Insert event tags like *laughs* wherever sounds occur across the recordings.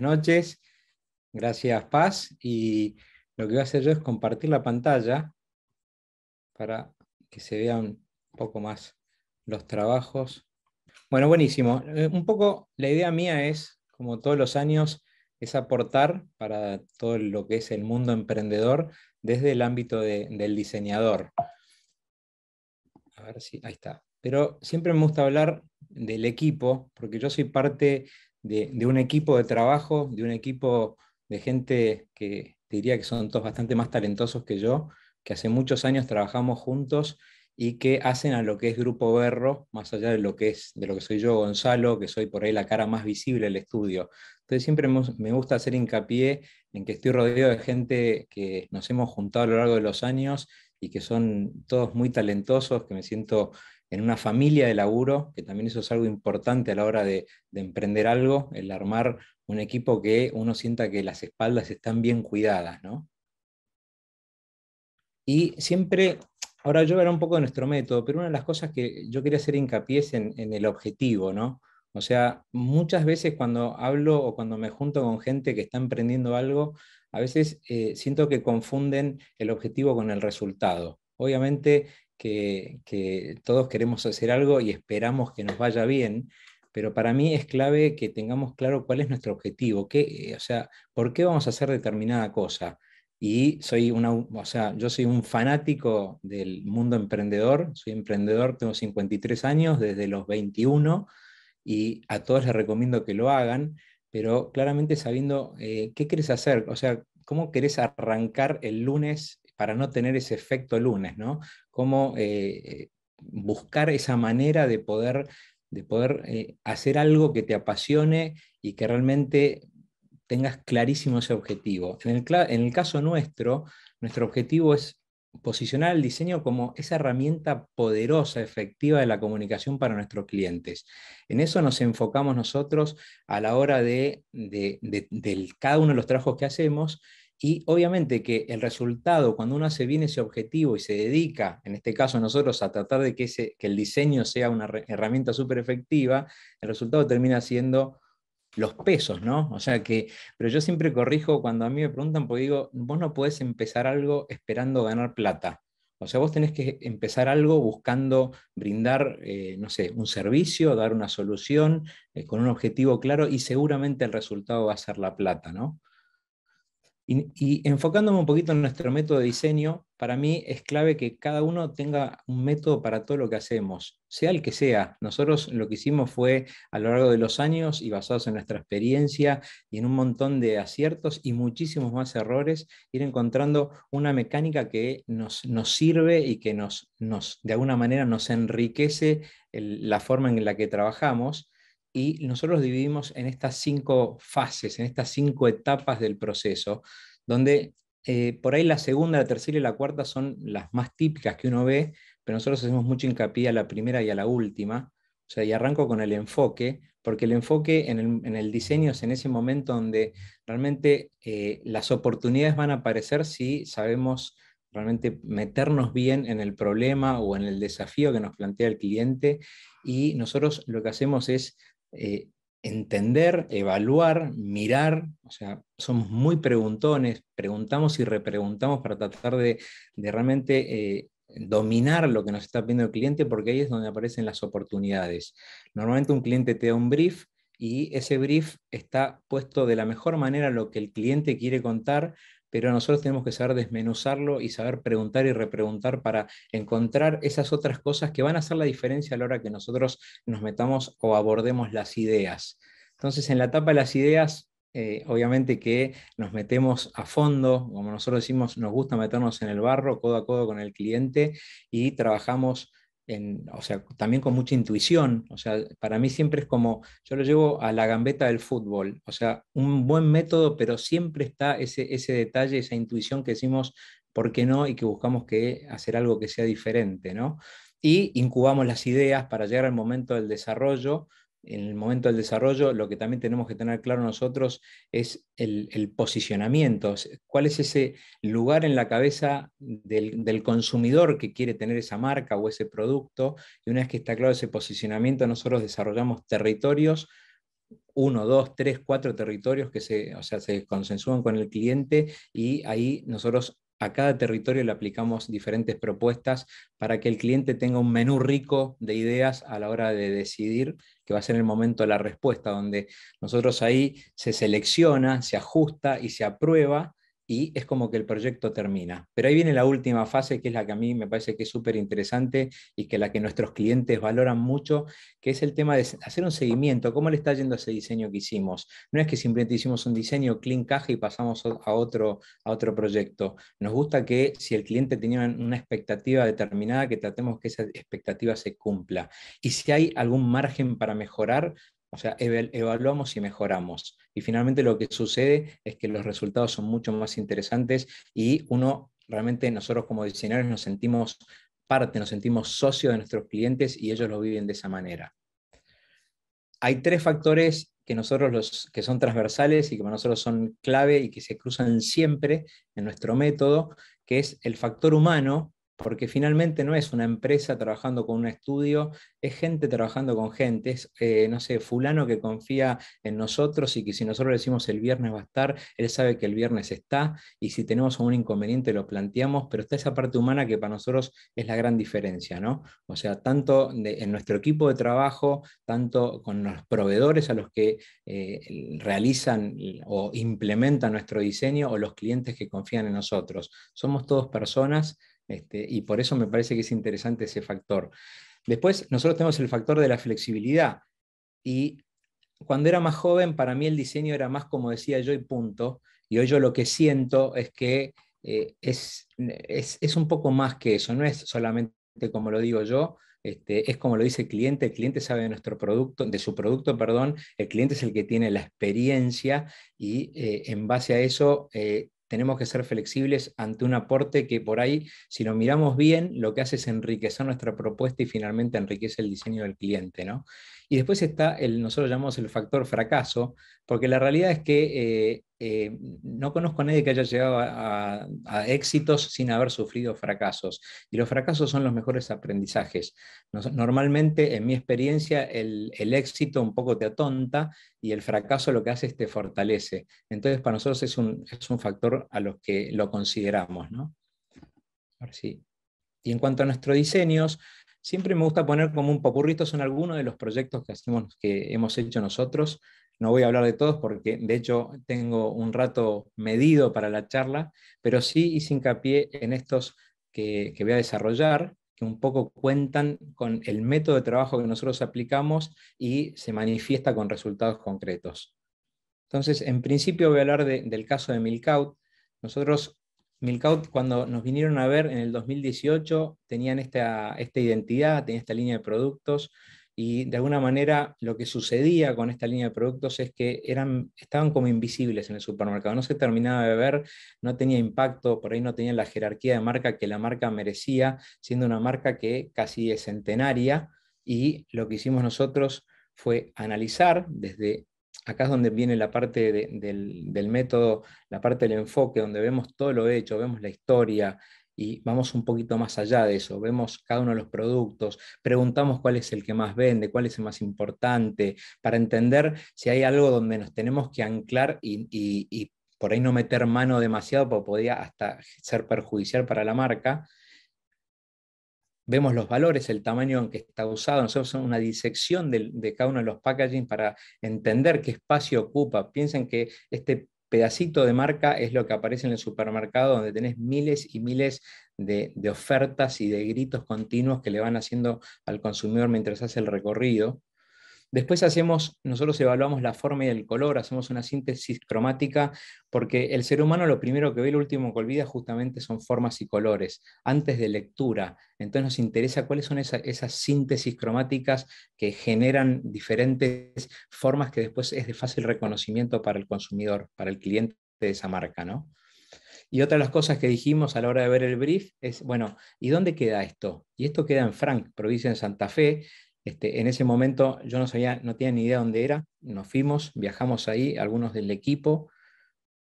noches. Gracias, Paz. Y lo que voy a hacer yo es compartir la pantalla para que se vean un poco más los trabajos. Bueno, buenísimo. Eh, un poco la idea mía es, como todos los años, es aportar para todo lo que es el mundo emprendedor desde el ámbito del diseñador. A ver si, ahí está. Pero siempre me gusta hablar del equipo, porque yo soy parte de, un equipo de trabajo, de un equipo de gente que diría que son todos bastante más talentosos que yo, que hace muchos años trabajamos juntos y que hacen a lo que es Grupo Berro, más allá de lo que es, de lo que soy yo, Gonzalo, que soy por ahí la cara más visible del estudio. Entonces siempre me gusta hacer hincapié en que estoy rodeado de gente que nos hemos juntado a lo largo de los años y que son todos muy talentosos, que me siento en una familia de laburo, que también eso es algo importante a la hora de, emprender algo, el armar un equipo que uno sienta que las espaldas están bien cuidadas, Y siempre, ahora yo veré un poco de nuestro método, pero una de las cosas que yo quería hacer hincapié es en, el objetivo, ¿no? O sea, muchas veces cuando hablo o cuando me junto con gente que está emprendiendo algo, a veces eh, siento que confunden el objetivo con el resultado. Obviamente que, todos queremos hacer algo y esperamos que nos vaya bien, pero para mí es clave que tengamos claro cuál es nuestro objetivo, qué, o sea, por qué vamos a hacer determinada cosa. Y soy o sea, yo soy un fanático del mundo emprendedor, soy emprendedor, tengo 53 años, desde los 21, y a todos les recomiendo que lo hagan, pero claramente sabiendo eh, qué querés hacer, o sea, cómo querés arrancar el lunes para no tener ese efecto lunes, ¿no? Cómo eh, buscar esa manera de poder, de poder eh, hacer algo que te apasione y que realmente tengas clarísimo ese objetivo. En el, caso nuestro, nuestro objetivo es posicionar el diseño como esa herramienta poderosa, efectiva de la comunicación para nuestros clientes. En eso nos enfocamos nosotros a la hora de cada uno de los trabajos que hacemos y obviamente que el resultado, cuando uno hace bien ese objetivo y se dedica, en este caso nosotros, a tratar de que, ese, el diseño sea una herramienta súper efectiva, el resultado termina siendo los pesos, ¿no? O sea que, pero yo siempre corrijo cuando a mí me preguntan, porque digo, vos no podés empezar algo esperando ganar plata. O sea, vos tenés que empezar algo buscando brindar, eh, no sé, un servicio, dar una solución eh, con un objetivo claro y seguramente el resultado va a ser la plata, ¿no? Y, enfocándome un poquito en nuestro método de diseño, para mí es clave que cada uno tenga un método para todo lo que hacemos, sea el que sea. Nosotros lo que hicimos fue a lo largo de los años y basados en nuestra experiencia y en un montón de aciertos y muchísimos más errores, ir encontrando una mecánica que nos, sirve y que nos, de alguna manera nos enriquece la forma en la que trabajamos y nosotros dividimos en estas cinco fases, en estas cinco etapas del proceso, donde eh, por ahí la segunda, la tercera y la cuarta son las más típicas que uno ve, pero nosotros hacemos mucho hincapié a la primera y a la última. O sea, y arranco con el enfoque, porque el enfoque en el, diseño es en ese momento donde realmente eh, las oportunidades van a aparecer si sabemos realmente meternos bien en el problema o en el desafío que nos plantea el cliente. Y nosotros lo que hacemos es eh, entender, evaluar, mirar, o sea, somos muy preguntones, preguntamos y repreguntamos para tratar de, realmente eh, dominar lo que nos está pidiendo el cliente porque ahí es donde aparecen las oportunidades. Normalmente un cliente te da un brief y ese brief está puesto de la mejor manera lo que el cliente quiere contar pero nosotros tenemos que saber desmenuzarlo y saber preguntar y repreguntar para encontrar esas otras cosas que van a hacer la diferencia a la hora que nosotros nos metamos o abordemos las ideas. Entonces, en la etapa de las ideas, eh, obviamente que nos metemos a fondo, como nosotros decimos, nos gusta meternos en el barro, codo a codo con el cliente y trabajamos o sea, también con mucha intuición. O sea, para mí siempre es como, yo lo llevo a la gambeta del fútbol. O sea, un buen método, pero siempre está ese, detalle, esa intuición que decimos, ¿por qué no? Y que buscamos que hacer algo que sea diferente, ¿no? Y incubamos las ideas para llegar al momento del desarrollo en el momento del desarrollo, lo que también tenemos que tener claro nosotros es el, posicionamiento, cuál es ese lugar en la cabeza del, consumidor que quiere tener esa marca o ese producto. Y una vez que está claro ese posicionamiento, nosotros desarrollamos territorios, uno, dos, tres, cuatro territorios que se, o sea, se consensúan con el cliente y ahí nosotros a cada territorio le aplicamos diferentes propuestas para que el cliente tenga un menú rico de ideas a la hora de decidir, que va a ser el momento de la respuesta, donde nosotros ahí se selecciona, se ajusta y se aprueba y es como que el proyecto termina. Pero ahí viene la última fase, que es la que a mí me parece que es súper interesante y que la que nuestros clientes valoran mucho, que es el tema de hacer un seguimiento, cómo le está yendo ese diseño que hicimos. No es que simplemente hicimos un diseño, clean caja y pasamos a otro, a otro proyecto. Nos gusta que si el cliente tenía una expectativa determinada, que tratemos que esa expectativa se cumpla. Y si hay algún margen para mejorar, o sea, evaluamos y mejoramos. Y finalmente lo que sucede es que los resultados son mucho más interesantes y uno, realmente nosotros como diseñadores nos sentimos parte, nos sentimos socios de nuestros clientes y ellos lo viven de esa manera. Hay tres factores que nosotros los que son transversales y que para nosotros son clave y que se cruzan siempre en nuestro método, que es el factor humano, porque finalmente no es una empresa trabajando con un estudio, es gente trabajando con gente, es, eh, no sé, fulano que confía en nosotros y que si nosotros le decimos el viernes va a estar, él sabe que el viernes está y si tenemos algún inconveniente lo planteamos, pero está esa parte humana que para nosotros es la gran diferencia, ¿no? O sea, tanto en nuestro equipo de trabajo, tanto con los proveedores a los que eh, realizan o implementan nuestro diseño o los clientes que confían en nosotros. Somos todos personas este, y por eso me parece que es interesante ese factor. Después, nosotros tenemos el factor de la flexibilidad. Y cuando era más joven, para mí el diseño era más como decía yo y punto. Y hoy yo lo que siento es que eh, es, es, un poco más que eso. No es solamente como lo digo yo, este, es como lo dice el cliente. El cliente sabe de, nuestro producto, de su producto, perdón. El cliente es el que tiene la experiencia y eh, en base a eso eh, tenemos que ser flexibles ante un aporte que por ahí, si lo miramos bien, lo que hace es enriquecer nuestra propuesta y finalmente enriquece el diseño del cliente, ¿no? Y después está el, nosotros llamamos el factor fracaso, porque la realidad es que eh, eh, no conozco a nadie que haya llegado a, éxitos sin haber sufrido fracasos. Y los fracasos son los mejores aprendizajes. normalmente, en mi experiencia, el, éxito un poco te atonta y el fracaso lo que hace es te fortalece. Entonces, para nosotros es un, factor a los que lo consideramos. ¿no? Y en cuanto a nuestros diseños, siempre me gusta poner como un papurrito, son algunos de los proyectos que, que hemos hecho nosotros. No voy a hablar de todos porque de hecho tengo un rato medido para la charla, pero sí hice hincapié en estos que, voy a desarrollar, que un poco cuentan con el método de trabajo que nosotros aplicamos y se manifiesta con resultados concretos. Entonces, en principio voy a hablar del caso de Milcaut. Nosotros Milcaut, cuando nos vinieron a ver en el 2018, tenían esta, esta identidad, tenían esta línea de productos, y de alguna manera lo que sucedía con esta línea de productos es que eran, estaban como invisibles en el supermercado, no se terminaba de ver, no tenía impacto, por ahí no tenía la jerarquía de marca que la marca merecía, siendo una marca que casi es centenaria, y lo que hicimos nosotros fue analizar desde acá es donde viene la parte del, método, la parte del enfoque, donde vemos todo lo hecho, vemos la historia y vamos un poquito más allá de eso, vemos cada uno de los productos, preguntamos cuál es el que más vende, cuál es el más importante, para entender si hay algo donde nos tenemos que anclar y, y por ahí no meter mano demasiado, porque podría hasta ser perjudicial para la marca vemos los valores, el tamaño en que está usado. Nosotros hacemos una disección de, cada uno de los packagings para entender qué espacio ocupa. Piensen que este pedacito de marca es lo que aparece en el supermercado donde tenés miles y miles de ofertas y de gritos continuos que le van haciendo al consumidor mientras hace el recorrido. Después hacemos, nosotros evaluamos la forma y el color, hacemos una síntesis cromática, porque el ser humano lo primero que ve y lo último que olvida justamente son formas y colores, antes de lectura. Entonces nos interesa cuáles son esas síntesis cromáticas que generan diferentes formas que después es de fácil reconocimiento para el consumidor, para el cliente de esa marca, ¿no? Y otra de las cosas que dijimos a la hora de ver el brief es, bueno, ¿y dónde queda esto? Y esto queda en Frank, provincia de Santa Fe, este, en ese momento yo no sabía, no tenía ni idea dónde era. Nos fuimos, viajamos ahí, algunos del equipo,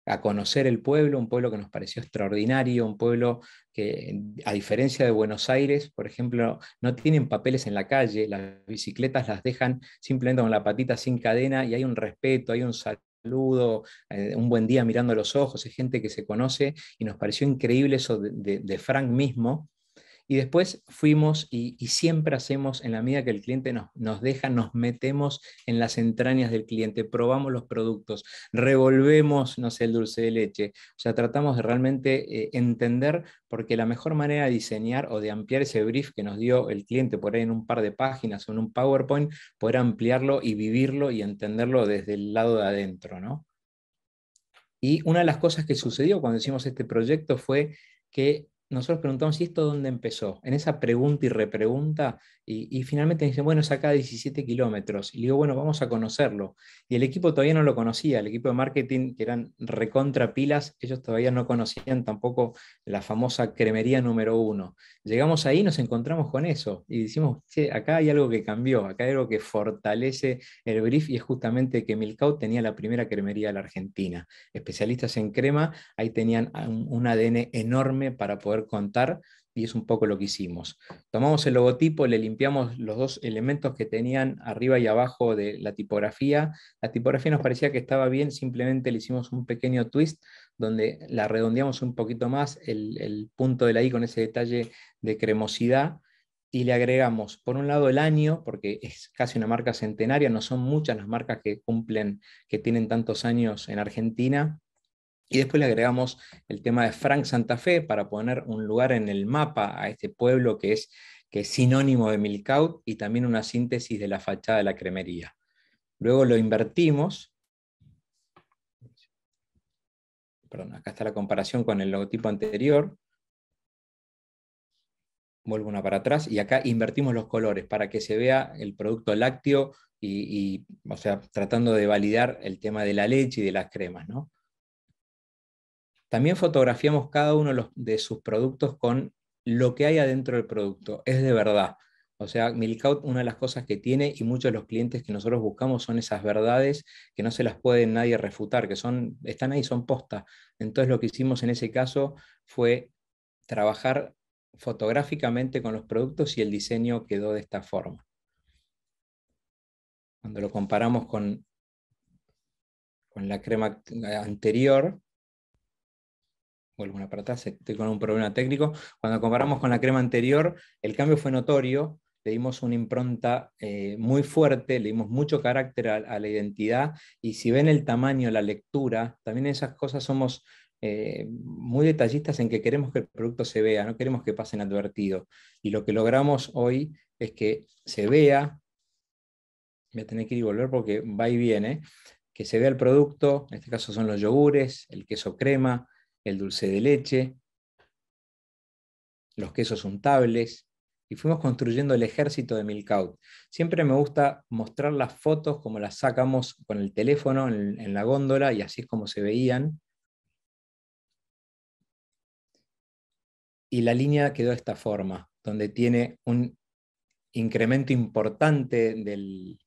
a conocer el pueblo, un pueblo que nos pareció extraordinario, un pueblo que, a diferencia de Buenos Aires, por ejemplo, no tienen papeles en la calle, las bicicletas las dejan simplemente con la patita sin cadena y hay un respeto, hay un saludo, eh, un buen día mirando los ojos, hay gente que se conoce y nos pareció increíble eso de Frank mismo, y después fuimos y, siempre hacemos, en la medida que el cliente nos, nos deja, nos metemos en las entrañas del cliente, probamos los productos, revolvemos, no sé, el dulce de leche. O sea, tratamos de realmente eh, entender, porque la mejor manera de diseñar o de ampliar ese brief que nos dio el cliente por ahí en un par de páginas o en un PowerPoint, poder ampliarlo y vivirlo y entenderlo desde el lado de adentro, ¿no? Y una de las cosas que sucedió cuando hicimos este proyecto fue que nosotros preguntamos, si esto dónde empezó? En esa pregunta y repregunta, y, finalmente dicen, bueno, es acá 17 kilómetros. Y le digo, bueno, vamos a conocerlo. Y el equipo todavía no lo conocía, el equipo de marketing, que eran recontra pilas, ellos todavía no conocían tampoco la famosa cremería número uno. Llegamos ahí, nos encontramos con eso, y decimos, acá hay algo que cambió, acá hay algo que fortalece el brief, y es justamente que Milcao tenía la primera cremería de la Argentina. Especialistas en crema, ahí tenían un ADN enorme para poder contar y es un poco lo que hicimos. Tomamos el logotipo, le limpiamos los dos elementos que tenían arriba y abajo de la tipografía. La tipografía nos parecía que estaba bien, simplemente le hicimos un pequeño twist donde la redondeamos un poquito más, el, el punto de la I con ese detalle de cremosidad y le agregamos, por un lado, el año, porque es casi una marca centenaria, no son muchas las marcas que cumplen, que tienen tantos años en Argentina, y después le agregamos el tema de Frank Santa Fe para poner un lugar en el mapa a este pueblo que es, que es sinónimo de Milcaut y también una síntesis de la fachada de la cremería. Luego lo invertimos. Perdón, acá está la comparación con el logotipo anterior. Vuelvo una para atrás y acá invertimos los colores para que se vea el producto lácteo y, o sea, tratando de validar el tema de la leche y de las cremas, ¿no? También fotografiamos cada uno de sus productos con lo que hay adentro del producto. Es de verdad. O sea, Milkout, una de las cosas que tiene y muchos de los clientes que nosotros buscamos son esas verdades que no se las puede nadie refutar, que son, están ahí, son postas. Entonces lo que hicimos en ese caso fue trabajar fotográficamente con los productos y el diseño quedó de esta forma. Cuando lo comparamos con, con la crema anterior, vuelvo estoy con un problema técnico. Cuando comparamos con la crema anterior, el cambio fue notorio, le dimos una impronta eh, muy fuerte, le dimos mucho carácter a, la identidad y si ven el tamaño, la lectura, también esas cosas somos eh, muy detallistas en que queremos que el producto se vea, no queremos que pase inadvertido, Y lo que logramos hoy es que se vea, voy a tener que ir y volver porque va y viene, que se vea el producto, en este caso son los yogures, el queso crema, el dulce de leche, los quesos untables, y fuimos construyendo el ejército de Milkout. Siempre me gusta mostrar las fotos como las sacamos con el teléfono en, la góndola y así es como se veían. Y la línea quedó de esta forma, donde tiene un incremento importante del,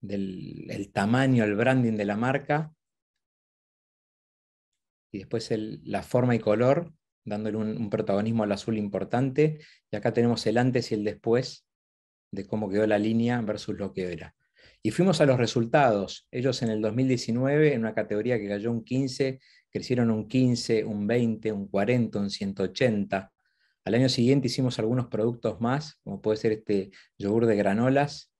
del tamaño, el branding de la marca, y después la forma y color, dándole un, protagonismo al azul importante. Y acá tenemos el antes y el después de cómo quedó la línea versus lo que era. Y fuimos a los resultados. Ellos en el 2019, en una categoría que cayó un 15, crecieron un 15, un 20, un 40, un 180. Al año siguiente hicimos algunos productos más, como puede ser este yogur de granolas,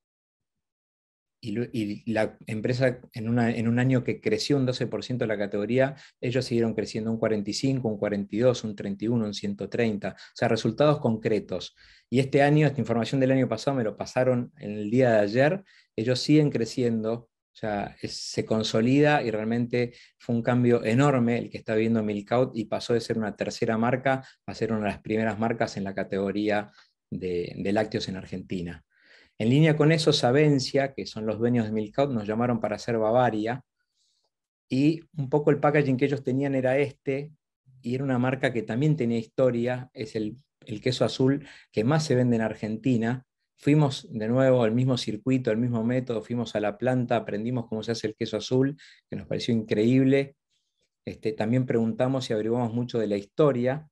y, la empresa en, un año que creció un 12% de la categoría, ellos siguieron creciendo un 45, un 42, un 31, un 130, o sea, resultados concretos. Y este año, esta información del año pasado me lo pasaron en el día de ayer, ellos siguen creciendo, o sea, se consolida y realmente fue un cambio enorme el que está viendo Milkout y pasó de ser una tercera marca a ser una de las primeras marcas en la categoría de lácteos en Argentina. En línea con eso, Savencia, que son los dueños de Milkout, nos llamaron para hacer Bavaria. Y un poco el packaging que ellos tenían era este, y era una marca que también tenía historia, es el, queso azul que más se vende en Argentina. Fuimos de nuevo al mismo circuito, al mismo método, fuimos a la planta, aprendimos cómo se hace el queso azul, que nos pareció increíble. Este, también preguntamos y averiguamos mucho de la historia.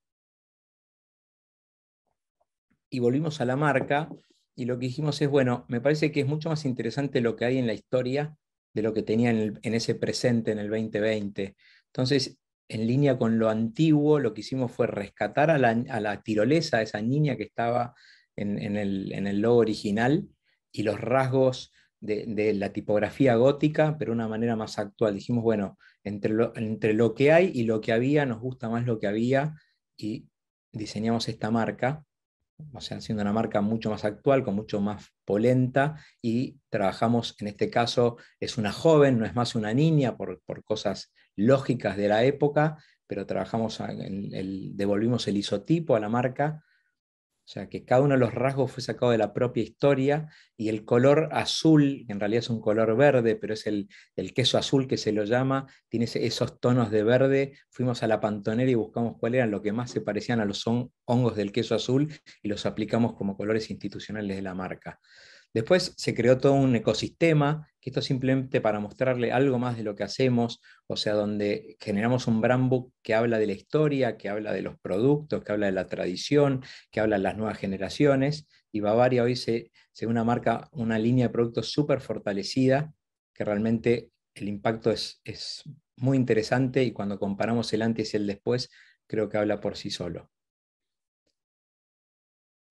Y volvimos a la marca y lo que dijimos es, bueno, me parece que es mucho más interesante lo que hay en la historia de lo que tenía en, ese presente, en el 2020. Entonces, en línea con lo antiguo, lo que hicimos fue rescatar a la, tirolesa, a esa niña que estaba en, el, logo original, y los rasgos de, la tipografía gótica, pero de una manera más actual. Dijimos, bueno, entre lo que hay y lo que había, nos gusta más lo que había, y diseñamos esta marca o sea, siendo una marca mucho más actual, con mucho más polenta, y trabajamos, en este caso, es una joven, no es más una niña, por, por cosas lógicas de la época, pero trabajamos, devolvimos el isotipo a la marca o sea, que cada uno de los rasgos fue sacado de la propia historia y el color azul, en realidad es un color verde, pero es el, el queso azul que se lo llama, tiene esos tonos de verde. Fuimos a la pantonera y buscamos cuáles eran lo que más se parecían a los hongos del queso azul y los aplicamos como colores institucionales de la marca. Después se creó todo un ecosistema, que esto simplemente para mostrarle algo más de lo que hacemos, o sea, donde generamos un brand book que habla de la historia, que habla de los productos, que habla de la tradición, que habla de las nuevas generaciones. Y Bavaria hoy se, se una marca, una línea de productos súper fortalecida, que realmente el impacto es muy interesante y cuando comparamos el antes y el después, creo que habla por sí solo.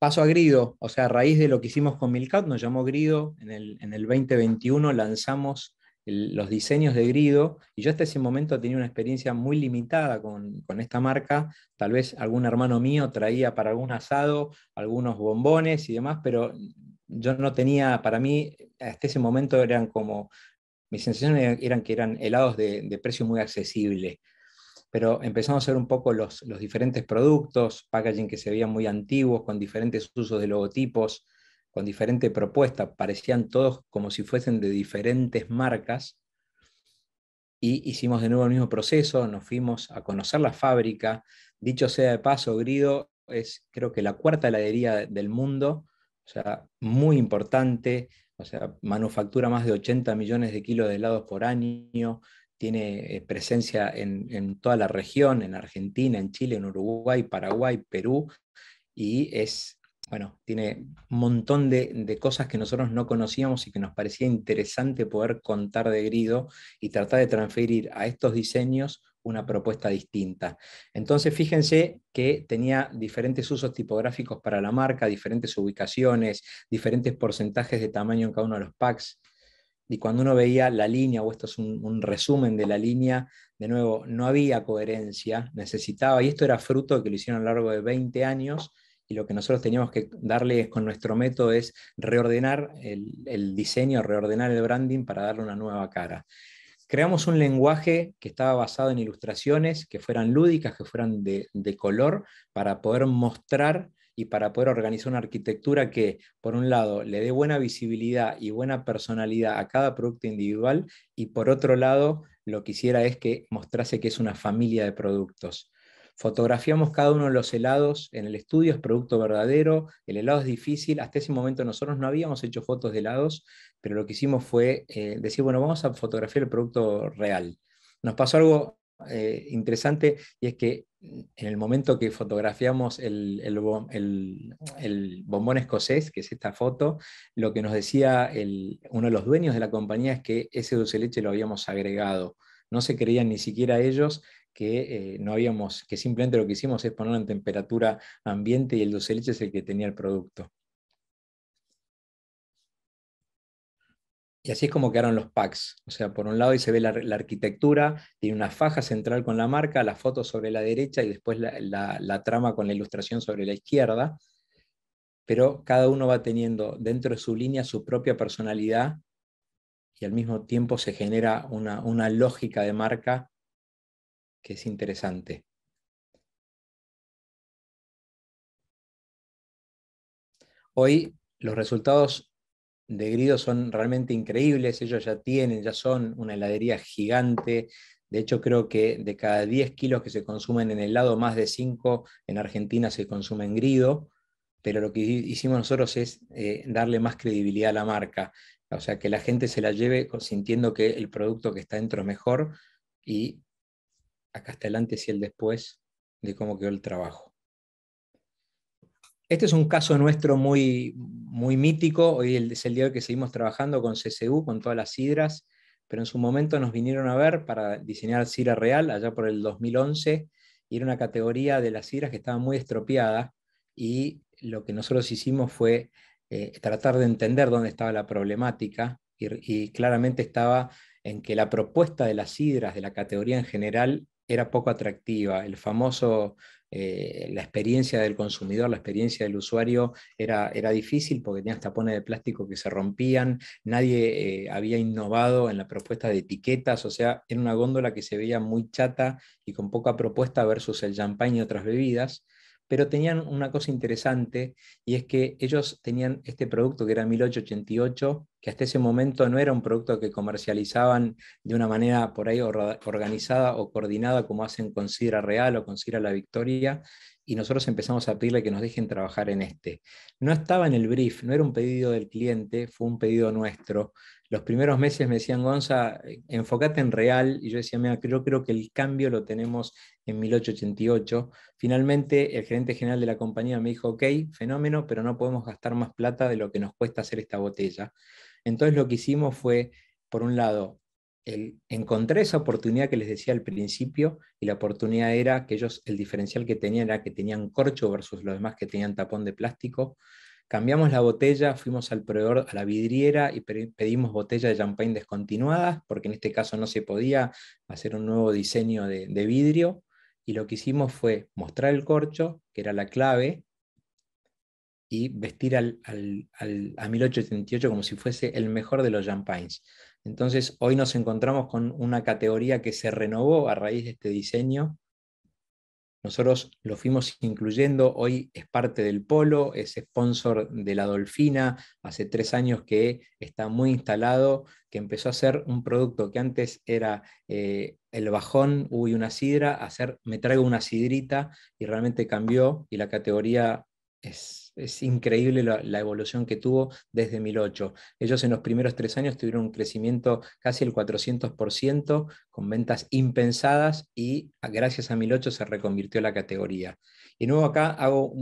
Paso a Grido, o sea, a raíz de lo que hicimos con Milcat, nos llamó Grido, en el, 2021 lanzamos los diseños de Grido, y yo hasta ese momento tenía una experiencia muy limitada con, esta marca, tal vez algún hermano mío traía para algún asado algunos bombones y demás, pero yo no tenía, para mí, hasta ese momento eran como, mis sensaciones eran que eran helados de, de precio muy accesible, pero empezamos a ver un poco los, diferentes productos, packaging que se veían muy antiguos, con diferentes usos de logotipos, con diferente propuesta, parecían todos como si fuesen de diferentes marcas. Y hicimos de nuevo el mismo proceso, nos fuimos a conocer la fábrica. Dicho sea de paso, Grido es creo que la cuarta heladería del mundo, o sea, muy importante, o sea, manufactura más de 80 millones de kilos de helados por año, tiene eh, presencia en, toda la región, en Argentina, en Chile, en Uruguay, Paraguay, Perú, y es, bueno, tiene un montón de, de, cosas que nosotros no conocíamos y que nos parecía interesante poder contar de grido y tratar de transferir a estos diseños una propuesta distinta. Entonces, fíjense que tenía diferentes usos tipográficos para la marca, diferentes ubicaciones, diferentes porcentajes de tamaño en cada uno de los packs, y cuando uno veía la línea, o esto es un, resumen de la línea, de nuevo, no había coherencia, necesitaba, y esto era fruto de que lo hicieron a lo largo de 20 años, y lo que nosotros teníamos que darle con nuestro método es reordenar el, diseño, reordenar el branding para darle una nueva cara. Creamos un lenguaje que estaba basado en ilustraciones, que fueran lúdicas, que fueran de color, para poder mostrar y para poder organizar una arquitectura que, por un lado, le dé buena visibilidad y buena personalidad a cada producto individual y, por otro lado, lo que hiciera es que mostrase que es una familia de productos. Fotografiamos cada uno de los helados en el estudio, es producto verdadero, el helado es difícil, hasta ese momento nosotros no habíamos hecho fotos de helados, pero lo que hicimos fue eh, decir, bueno, vamos a fotografiar el producto real. Nos pasó algo eh, interesante y es que en el momento que fotografiamos el, bombón escocés, que es esta foto, lo que nos decía uno de los dueños de la compañía es que ese dulce leche lo habíamos agregado. No se creían ni siquiera ellos que eh, no habíamos, que simplemente lo que hicimos es ponerlo en temperatura ambiente y el dulce leche es el que tenía el producto. Y así es como quedaron los packs. O sea, por un lado ahí se ve la, arquitectura, tiene una faja central con la marca, la foto sobre la derecha y después la, trama con la ilustración sobre la izquierda. Pero cada uno va teniendo dentro de su línea su propia personalidad y al mismo tiempo se genera una lógica de marca que es interesante. Hoy los resultados de Grido son realmente increíbles. Ellos ya tienen, ya son una heladería gigante. De hecho, creo que de cada 10 kilos que se consumen en helado, más de 5 en Argentina se consumen Grido. Pero lo que hicimos nosotros es eh, darle más credibilidad a la marca. O sea, que la gente se la lleve sintiendo que el producto que está dentro es mejor y acá está el antes y el después de cómo quedó el trabajo. Este es un caso nuestro muy, muy mítico. Hoy es el día que seguimos trabajando con CCU, con todas las sidras, pero en su momento nos vinieron a ver para diseñar sidra real allá por el 2011 y era una categoría de las sidras que estaba muy estropeada y lo que nosotros hicimos fue eh, tratar de entender dónde estaba la problemática y, y claramente estaba en que la propuesta de las sidras de la categoría en general era poco atractiva. El famoso eh, la experiencia del consumidor, la experiencia del usuario era, difícil porque tenía tapones de plástico que se rompían, nadie eh, había innovado en la propuesta de etiquetas, o sea, era una góndola que se veía muy chata y con poca propuesta versus el champagne y otras bebidas pero tenían una cosa interesante y es que ellos tenían este producto que era 1888, que hasta ese momento no era un producto que comercializaban de una manera por ahí organizada o coordinada como hacen con Sidra Real o con Sidra La Victoria, y nosotros empezamos a pedirle que nos dejen trabajar en este. No estaba en el brief, no era un pedido del cliente, fue un pedido nuestro los primeros meses me decían, Gonza, enfócate en real, y yo decía, mira, yo creo que el cambio lo tenemos en 1888. Finalmente, el gerente general de la compañía me dijo, ok, fenómeno, pero no podemos gastar más plata de lo que nos cuesta hacer esta botella. Entonces lo que hicimos fue, por un lado, encontrar encontré esa oportunidad que les decía al principio, y la oportunidad era que ellos, el diferencial que tenían era que tenían corcho versus los demás que tenían tapón de plástico. Cambiamos la botella, fuimos al proveedor, a la vidriera y pedimos botella de champagne descontinuadas, porque en este caso no se podía hacer un nuevo diseño de, vidrio. Y lo que hicimos fue mostrar el corcho, que era la clave, y vestir al, a 1888 como si fuese el mejor de los champagnes. Entonces, hoy nos encontramos con una categoría que se renovó a raíz de este diseño nosotros lo fuimos incluyendo, hoy es parte del polo, es sponsor de la Dolfina, hace tres años que está muy instalado, que empezó a hacer un producto que antes era eh, el bajón, uy, una sidra, hacer, me traigo una sidrita y realmente cambió y la categoría es, increíble la, evolución que tuvo desde 2008. Ellos en los primeros tres años tuvieron un crecimiento casi el 400%, con ventas impensadas y ah, gracias a 2008 se reconvirtió la categoría. Y nuevo acá hago,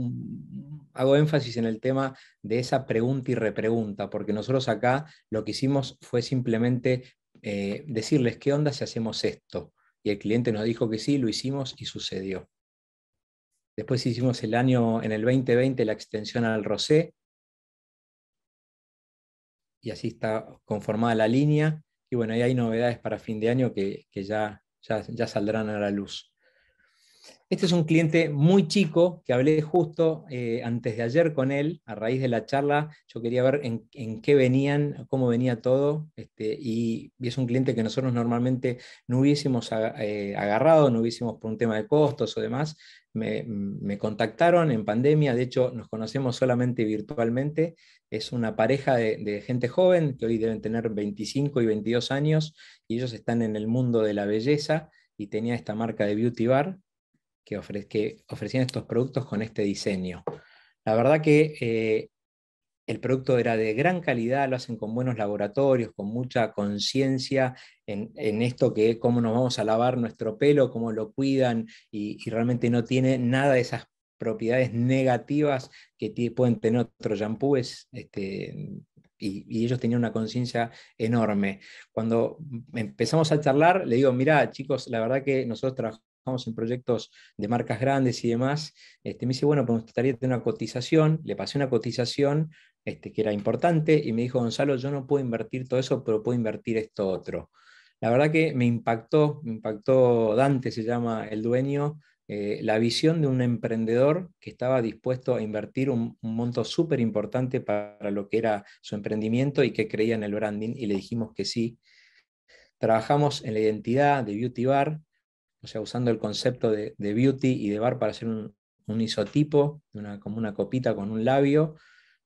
énfasis en el tema de esa pregunta y repregunta, porque nosotros acá lo que hicimos fue simplemente eh, decirles qué onda si hacemos esto. Y el cliente nos dijo que sí, lo hicimos y sucedió. Después hicimos el año, en el 2020, la extensión al Rosé. Y así está conformada la línea. Y bueno, ahí hay novedades para fin de año que, ya, ya, saldrán a la luz. Este es un cliente muy chico que hablé justo eh, antes de ayer con él, a raíz de la charla. Yo quería ver en, qué venían, cómo venía todo. Este, y, y, es un cliente que nosotros normalmente no hubiésemos eh, agarrado, no hubiésemos por un tema de costos o demás, me, contactaron en pandemia, de hecho nos conocemos solamente virtualmente, es una pareja de, gente joven que hoy deben tener 25 y 22 años y ellos están en el mundo de la belleza y tenía esta marca de Beauty Bar que, que ofrecían estos productos con este diseño. La verdad que eh, el producto era de gran calidad, lo hacen con buenos laboratorios, con mucha conciencia en, esto que es cómo nos vamos a lavar nuestro pelo, cómo lo cuidan y, realmente no tiene nada de esas propiedades negativas que pueden tener otros shampoos. Este, y, ellos tenían una conciencia enorme. Cuando empezamos a charlar, le digo, mira, chicos, la verdad que nosotros trabajamos en proyectos de marcas grandes y demás. Este, me dice, bueno, pues me gustaría tener una cotización. Le pasé una cotización este, que era importante, y me dijo, Gonzalo, yo no puedo invertir todo eso, pero puedo invertir esto otro. La verdad que me impactó, me impactó Dante, se llama el dueño, eh, la visión de un emprendedor que estaba dispuesto a invertir un, monto súper importante para lo que era su emprendimiento y que creía en el branding, y le dijimos que sí. Trabajamos en la identidad de Beauty Bar, o sea, usando el concepto de, beauty y de bar para hacer un, isotipo, como una copita con un labio,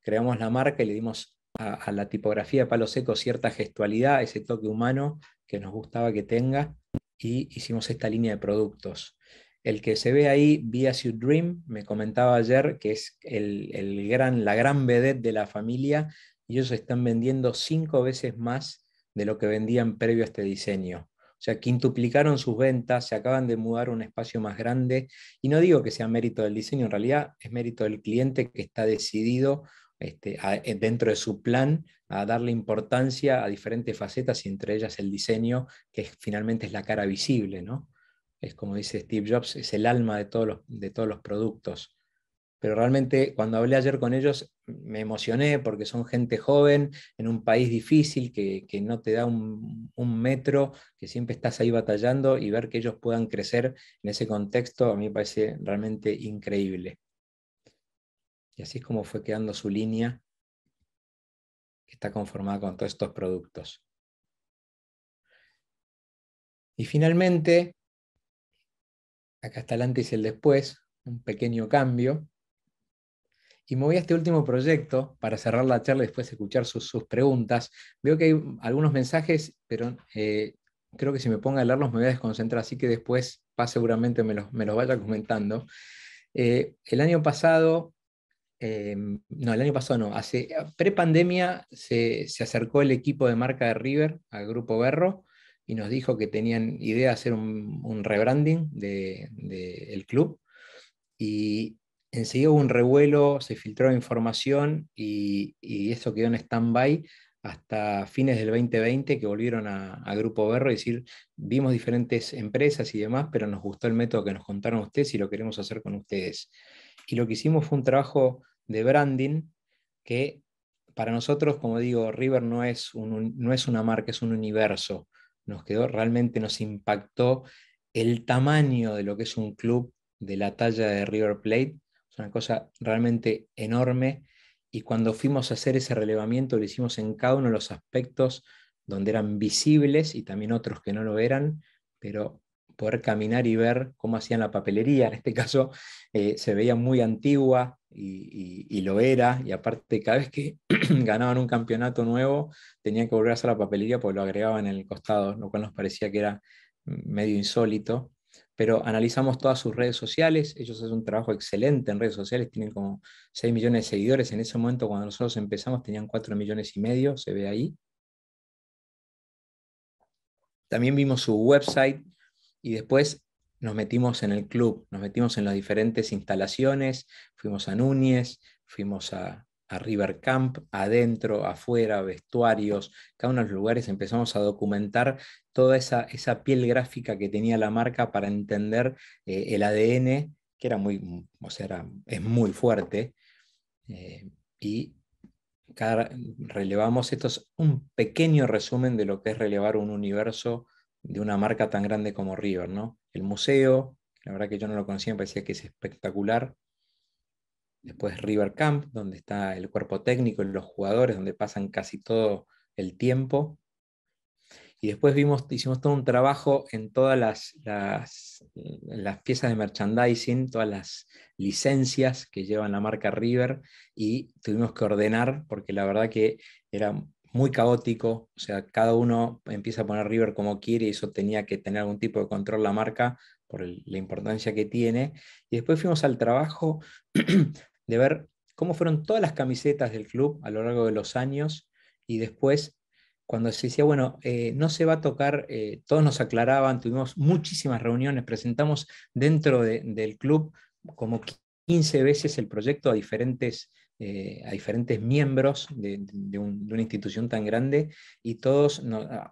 creamos la marca y le dimos a, la tipografía de Palo Seco cierta gestualidad, ese toque humano que nos gustaba que tenga, y hicimos esta línea de productos. El que se ve ahí, Be As Dream, me comentaba ayer que es gran, la gran vedette de la familia, y ellos están vendiendo cinco veces más de lo que vendían previo a este diseño. O sea, quintuplicaron sus ventas, se acaban de mudar a un espacio más grande, y no digo que sea mérito del diseño, en realidad es mérito del cliente que está decidido este, eh, dentro de su plan a darle importancia a diferentes facetas y entre ellas el diseño, que finalmente es la cara visible, ¿no? Es como dice Steve Jobs, es el alma de todos los, de todos los productos. Pero realmente cuando hablé ayer con ellos me emocioné porque son gente joven en un país difícil que, no te da un, un, metro, que siempre estás ahí batallando y ver que ellos puedan crecer en ese contexto a mí me parece realmente increíble. Y así es como fue quedando su línea que está conformada con todos estos productos. Y finalmente, acá está el antes y el después, un pequeño cambio. Y me voy a este último proyecto para cerrar la charla y después escuchar sus, preguntas. Veo que hay algunos mensajes, pero eh, creo que si me pongo a leerlos me voy a desconcentrar, así que después Paz seguramente me los, vaya comentando. Eh, el año pasado Em, no, el año pasado no, hace prepandemia se, se acercó el equipo de marca de River al grupo Berro y nos dijo que tenían idea de hacer un, rebranding del club y enseguida hubo un revuelo, se filtró información y, eso quedó en stand-by hasta fines del 2020 que volvieron a, a Grupo Berro y decir, vimos diferentes empresas y demás, pero nos gustó el método que nos contaron ustedes y lo queremos hacer con ustedes. Y lo que hicimos fue un trabajo de branding que para nosotros, como digo, River no es, un, no es una marca, es un universo. Nos quedó, realmente nos impactó el tamaño de lo que es un club de la talla de River Plate. Es una cosa realmente enorme. Y cuando fuimos a hacer ese relevamiento, lo hicimos en cada uno de los aspectos donde eran visibles y también otros que no lo eran, pero poder caminar y ver cómo hacían la papelería, en este caso eh, se veía muy antigua y, y, lo era, y aparte cada vez que *clears throat* ganaban un campeonato nuevo tenían que volver a la papelería porque lo agregaban en el costado, lo cual nos parecía que era medio insólito, pero analizamos todas sus redes sociales, ellos hacen un trabajo excelente en redes sociales, tienen como 6 millones de seguidores, en ese momento cuando nosotros empezamos tenían 4 millones y medio, se ve ahí. También vimos su website, y después nos metimos en el club, nos metimos en las diferentes instalaciones, fuimos a Núñez, fuimos a, River Camp, adentro, afuera, vestuarios, cada uno de los lugares empezamos a documentar toda esa, piel gráfica que tenía la marca para entender eh, el ADN, que era muy, mm, o sea, es muy fuerte, eh, y relevamos, esto es un pequeño resumen de lo que es relevar un universo de una marca tan grande como River, ¿no? El museo, la verdad que yo no lo conocía, me parecía que es espectacular. Después River Camp, donde está el cuerpo técnico, los jugadores, donde pasan casi todo el tiempo. Y después vimos, hicimos todo un trabajo en todas las, las, las piezas de merchandising, todas las licencias que llevan la marca River y tuvimos que ordenar, porque la verdad que era muy caótico, o sea, cada uno empieza a poner River como quiere y eso tenía que tener algún tipo de control la marca por la importancia que tiene. Y después fuimos al trabajo *clears throat* de ver cómo fueron todas las camisetas del club a lo largo de los años y después cuando se decía, bueno, eh, no se va a tocar, eh, todos nos aclaraban, tuvimos muchísimas reuniones, presentamos dentro del club como 15 veces el proyecto a diferentes eh, a diferentes miembros de, una institución tan grande y todos,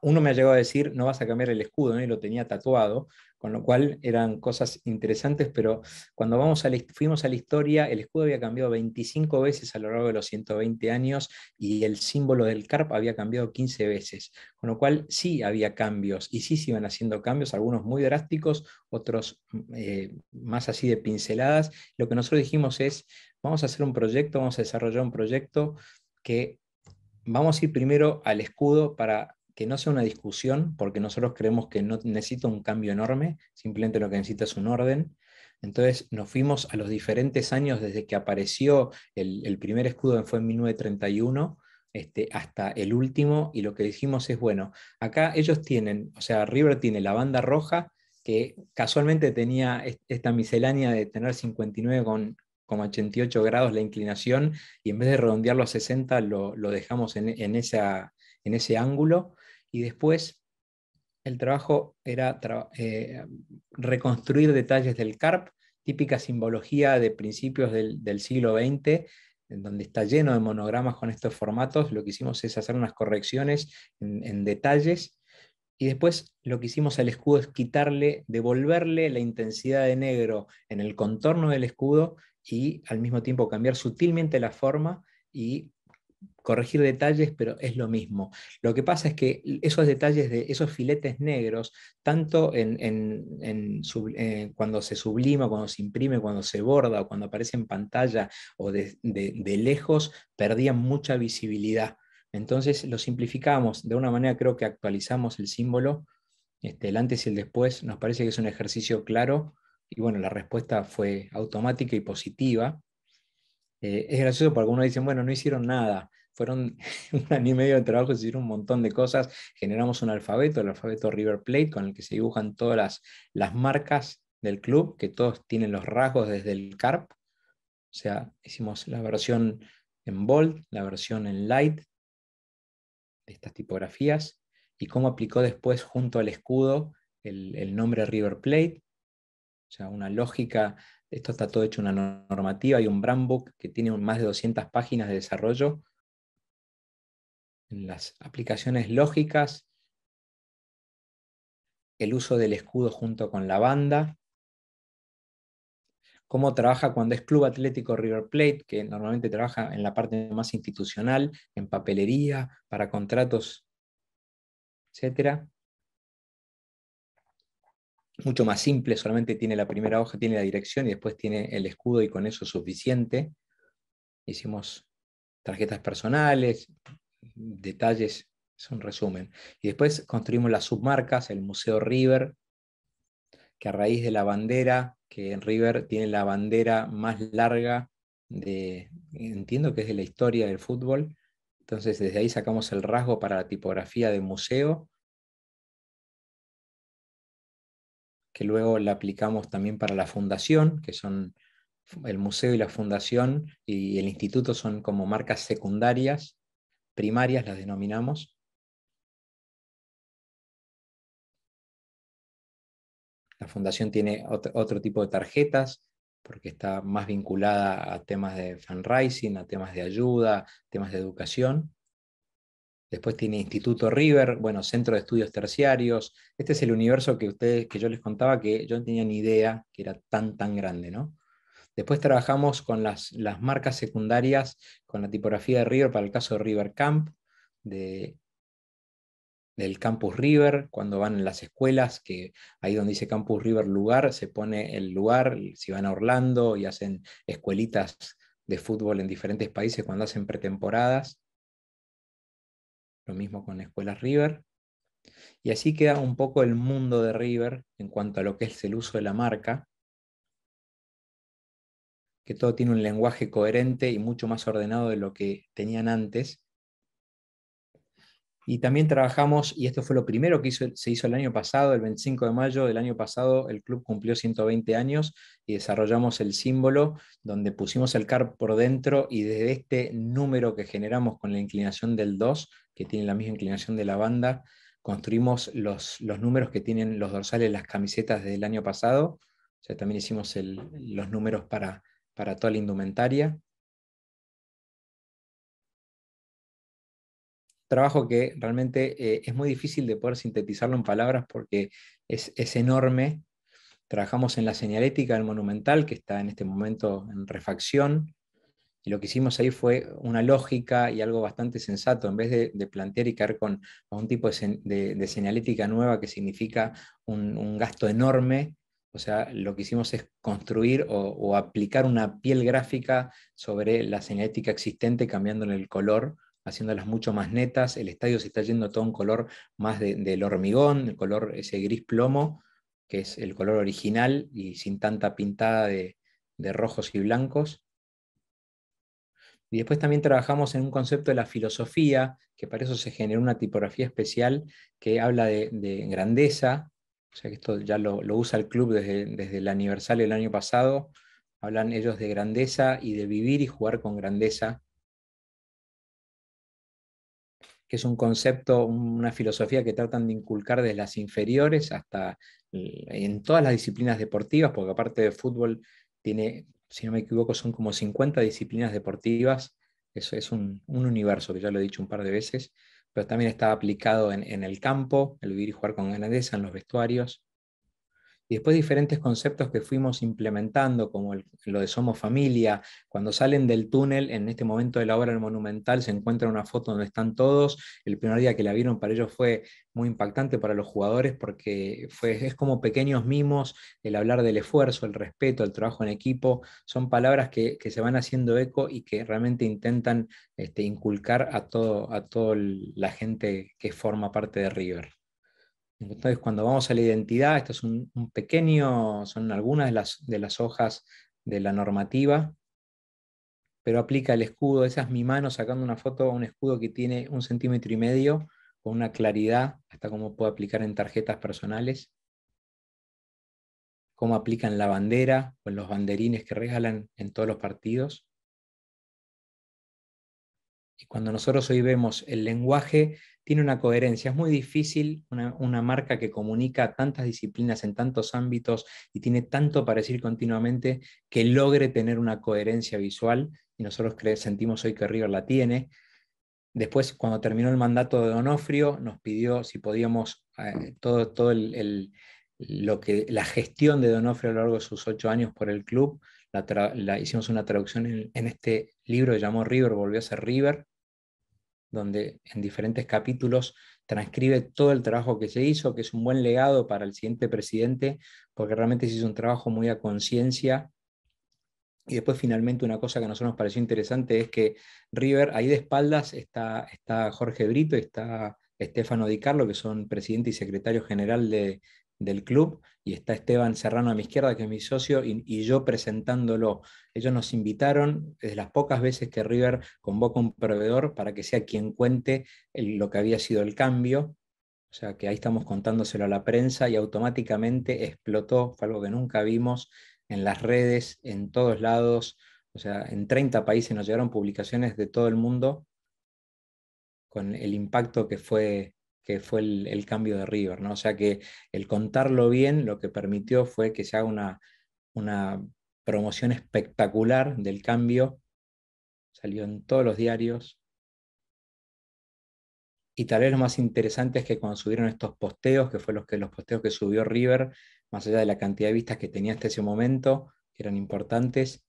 uno me ha llegado a decir, no vas a cambiar el escudo, y lo tenía tatuado, con lo cual eran cosas interesantes, pero cuando vamos fuimos a la historia, el escudo había cambiado 25 veces a lo largo de los 120 años y el símbolo del CARP había cambiado 15 veces. Con lo cual sí había cambios y sí se iban haciendo cambios, algunos muy drásticos, otros mm, eh, más así de pinceladas. Lo que nosotros dijimos es, vamos a hacer un proyecto, vamos a desarrollar un proyecto que vamos a ir primero al escudo para que no sea una discusión, porque nosotros creemos que no necesita un cambio enorme, simplemente lo que necesita es un orden. Entonces nos fuimos a los diferentes años desde que apareció el, primer escudo, que fue en 1931, este, hasta el último, y lo que dijimos es, bueno, acá ellos tienen, o sea, River tiene la banda roja, que casualmente tenía esta miscelánea de tener 59,88 grados la inclinación, y en vez de redondearlo a 60, lo, dejamos en ese ángulo y después el trabajo era eh, reconstruir detalles del CARP, típica simbología de principios del, siglo XX, donde está lleno de monogramas con estos formatos. Lo que hicimos es hacer unas correcciones en, en detalles. Y después lo que hicimos al escudo es quitarle, devolverle la intensidad de negro en el contorno del escudo y al mismo tiempo cambiar sutilmente la forma y corregir detalles, pero es lo mismo. Lo que pasa es que esos detalles de esos filetes negros, tanto eh, cuando se sublima, cuando se imprime, cuando se borda o cuando aparece en pantalla o de, lejos, perdían mucha visibilidad. Entonces lo simplificamos, de una manera creo que actualizamos el símbolo, este, el antes y el después, nos parece que es un ejercicio claro y bueno, la respuesta fue automática y positiva. Eh, es gracioso porque algunos dicen, bueno, no hicieron nada fueron *laughs* un año y medio de trabajo, se hicieron un montón de cosas, generamos un alfabeto, el alfabeto River Plate, con el que se dibujan todas las, marcas del club, que todos tienen los rasgos desde el CARP. O sea, hicimos la versión en Bold, la versión en Light de estas tipografías, y cómo aplicó después junto al escudo el, nombre River Plate. O sea, una lógica esto está todo hecho una normativa, hay un brand book que tiene más de 200 páginas de desarrollo en las aplicaciones lógicas, el uso del escudo junto con la banda, cómo trabaja cuando es Club Atlético River Plate, que normalmente trabaja en la parte más institucional, en papelería, para contratos, etc. Mucho más simple, solamente tiene la primera hoja, tiene la dirección y después tiene el escudo y con eso es suficiente. Hicimos tarjetas personales, detalles, es un resumen. Y después construimos las submarcas, el Museo River, que a raíz de la bandera, que en River tiene la bandera más larga de, entiendo que es de la historia del fútbol, entonces desde ahí sacamos el rasgo para la tipografía de museo, que luego la aplicamos también para la fundación, que son el museo y la fundación y el instituto son como marcas secundarias primarias las denominamos. La fundación tiene otro, tipo de tarjetas porque está más vinculada a temas de fundraising, a temas de ayuda, temas de educación. Después tiene Instituto River, bueno, Centro de Estudios Terciarios. Este es el universo que ustedes, que yo les contaba que yo no tenía ni idea que era tan, tan grande, ¿no? Después trabajamos con las, marcas secundarias, con la tipografía de River para el caso de River Camp, del Campus River, cuando van en las escuelas, que ahí donde dice Campus River lugar, se pone el lugar, si van a Orlando y hacen escuelitas de fútbol en diferentes países cuando hacen pretemporadas. Lo mismo con escuelas River. Y así queda un poco el mundo de River en cuanto a lo que es el uso de la marca que todo tiene un lenguaje coherente y mucho más ordenado de lo que tenían antes. Y también trabajamos, y esto fue lo primero que se hizo el año pasado, el 25 de mayo del año pasado, el club cumplió 120 años y desarrollamos el símbolo donde pusimos el CAR por dentro y desde este número que generamos con la inclinación del 2, que tiene la misma inclinación de la banda, construimos los, números que tienen los dorsales, las camisetas del año pasado. O sea, también hicimos los números para, para toda la indumentaria. Trabajo que realmente eh, es muy difícil de poder sintetizarlo en palabras porque es, enorme. Trabajamos en la señalética del monumental, que está en este momento en refacción, y lo que hicimos ahí fue una lógica y algo bastante sensato. En vez de, plantear y caer con un tipo de, señalética nueva que significa un gasto enorme, o sea, lo que hicimos es construir o, aplicar una piel gráfica sobre la señalética existente cambiándole el color haciéndolas mucho más netas, el estadio se está yendo todo un color más del hormigón, el color ese gris plomo, que es el color original y sin tanta pintada de, rojos y blancos. Y después también trabajamos en un concepto de la filosofía, que para eso se generó una tipografía especial que habla de, de grandeza, o sea que esto ya lo, usa el club desde, el aniversario del año pasado. Hablan ellos de grandeza y de vivir y jugar con grandeza, que es un concepto, una filosofía que tratan de inculcar desde las inferiores hasta eh, en todas las disciplinas deportivas, porque aparte de fútbol tiene, si no me equivoco, son como 50 disciplinas deportivas. Eso es un, un universo, que ya lo he dicho un par de veces pero también está aplicado en, el campo, el vivir y jugar con grandeza, en los vestuarios, y después diferentes conceptos que fuimos implementando, como lo de Somos Familia, cuando salen del túnel, en este momento de la obra del Monumental, se encuentra una foto donde están todos, el primer día que la vieron para ellos fue muy impactante para los jugadores porque es como pequeños mimos, el hablar del esfuerzo, el respeto, el trabajo en equipo, son palabras que, se van haciendo eco y que realmente intentan este, inculcar a toda a todo la gente que forma parte de River. Entonces, cuando vamos a la identidad, esto es un, pequeño, son algunas de las, hojas de la normativa, pero aplica el escudo, esa es mi mano sacando una foto a un escudo que tiene un centímetro y medio, con una claridad, hasta cómo puedo aplicar en tarjetas personales, cómo aplican la bandera, con los banderines que regalan en todos los partidos. Y cuando nosotros hoy vemos el lenguaje, tiene una coherencia. Es muy difícil una, marca que comunica tantas disciplinas en tantos ámbitos y tiene tanto para decir continuamente que logre tener una coherencia visual. Y nosotros sentimos hoy que River la tiene. Después, cuando terminó el mandato de Donofrio, nos pidió si podíamos eh, todo, todo lo que, la gestión de Donofrio a lo largo de sus ocho años por el club, la, hicimos una traducción en, este libro que llamó River, volvió a ser River, donde en diferentes capítulos transcribe todo el trabajo que se hizo, que es un buen legado para el siguiente presidente, porque realmente se hizo un trabajo muy a conciencia. Y después finalmente una cosa que a nosotros nos pareció interesante es que River, ahí de espaldas está, está Jorge Brito, está Estefano Di Carlo, que son presidente y secretario general de del club y está Esteban Serrano a mi izquierda, que es mi socio, y, yo presentándolo. Ellos nos invitaron, es las pocas veces que River convoca un proveedor para que sea quien cuente eh, lo que había sido el cambio. O sea, que ahí estamos contándoselo a la prensa y automáticamente explotó, fue algo que nunca vimos en las redes, en todos lados. O sea, en 30 países nos llegaron publicaciones de todo el mundo con el impacto que fue que fue el, cambio de River, ¿no? O sea que el contarlo bien lo que permitió fue que se haga una, una promoción espectacular del cambio, salió en todos los diarios. Y tal vez lo más interesante es que cuando subieron estos posteos, que fue los, que, los posteos que subió River, más allá de la cantidad de vistas que tenía hasta ese momento, que eran importantes,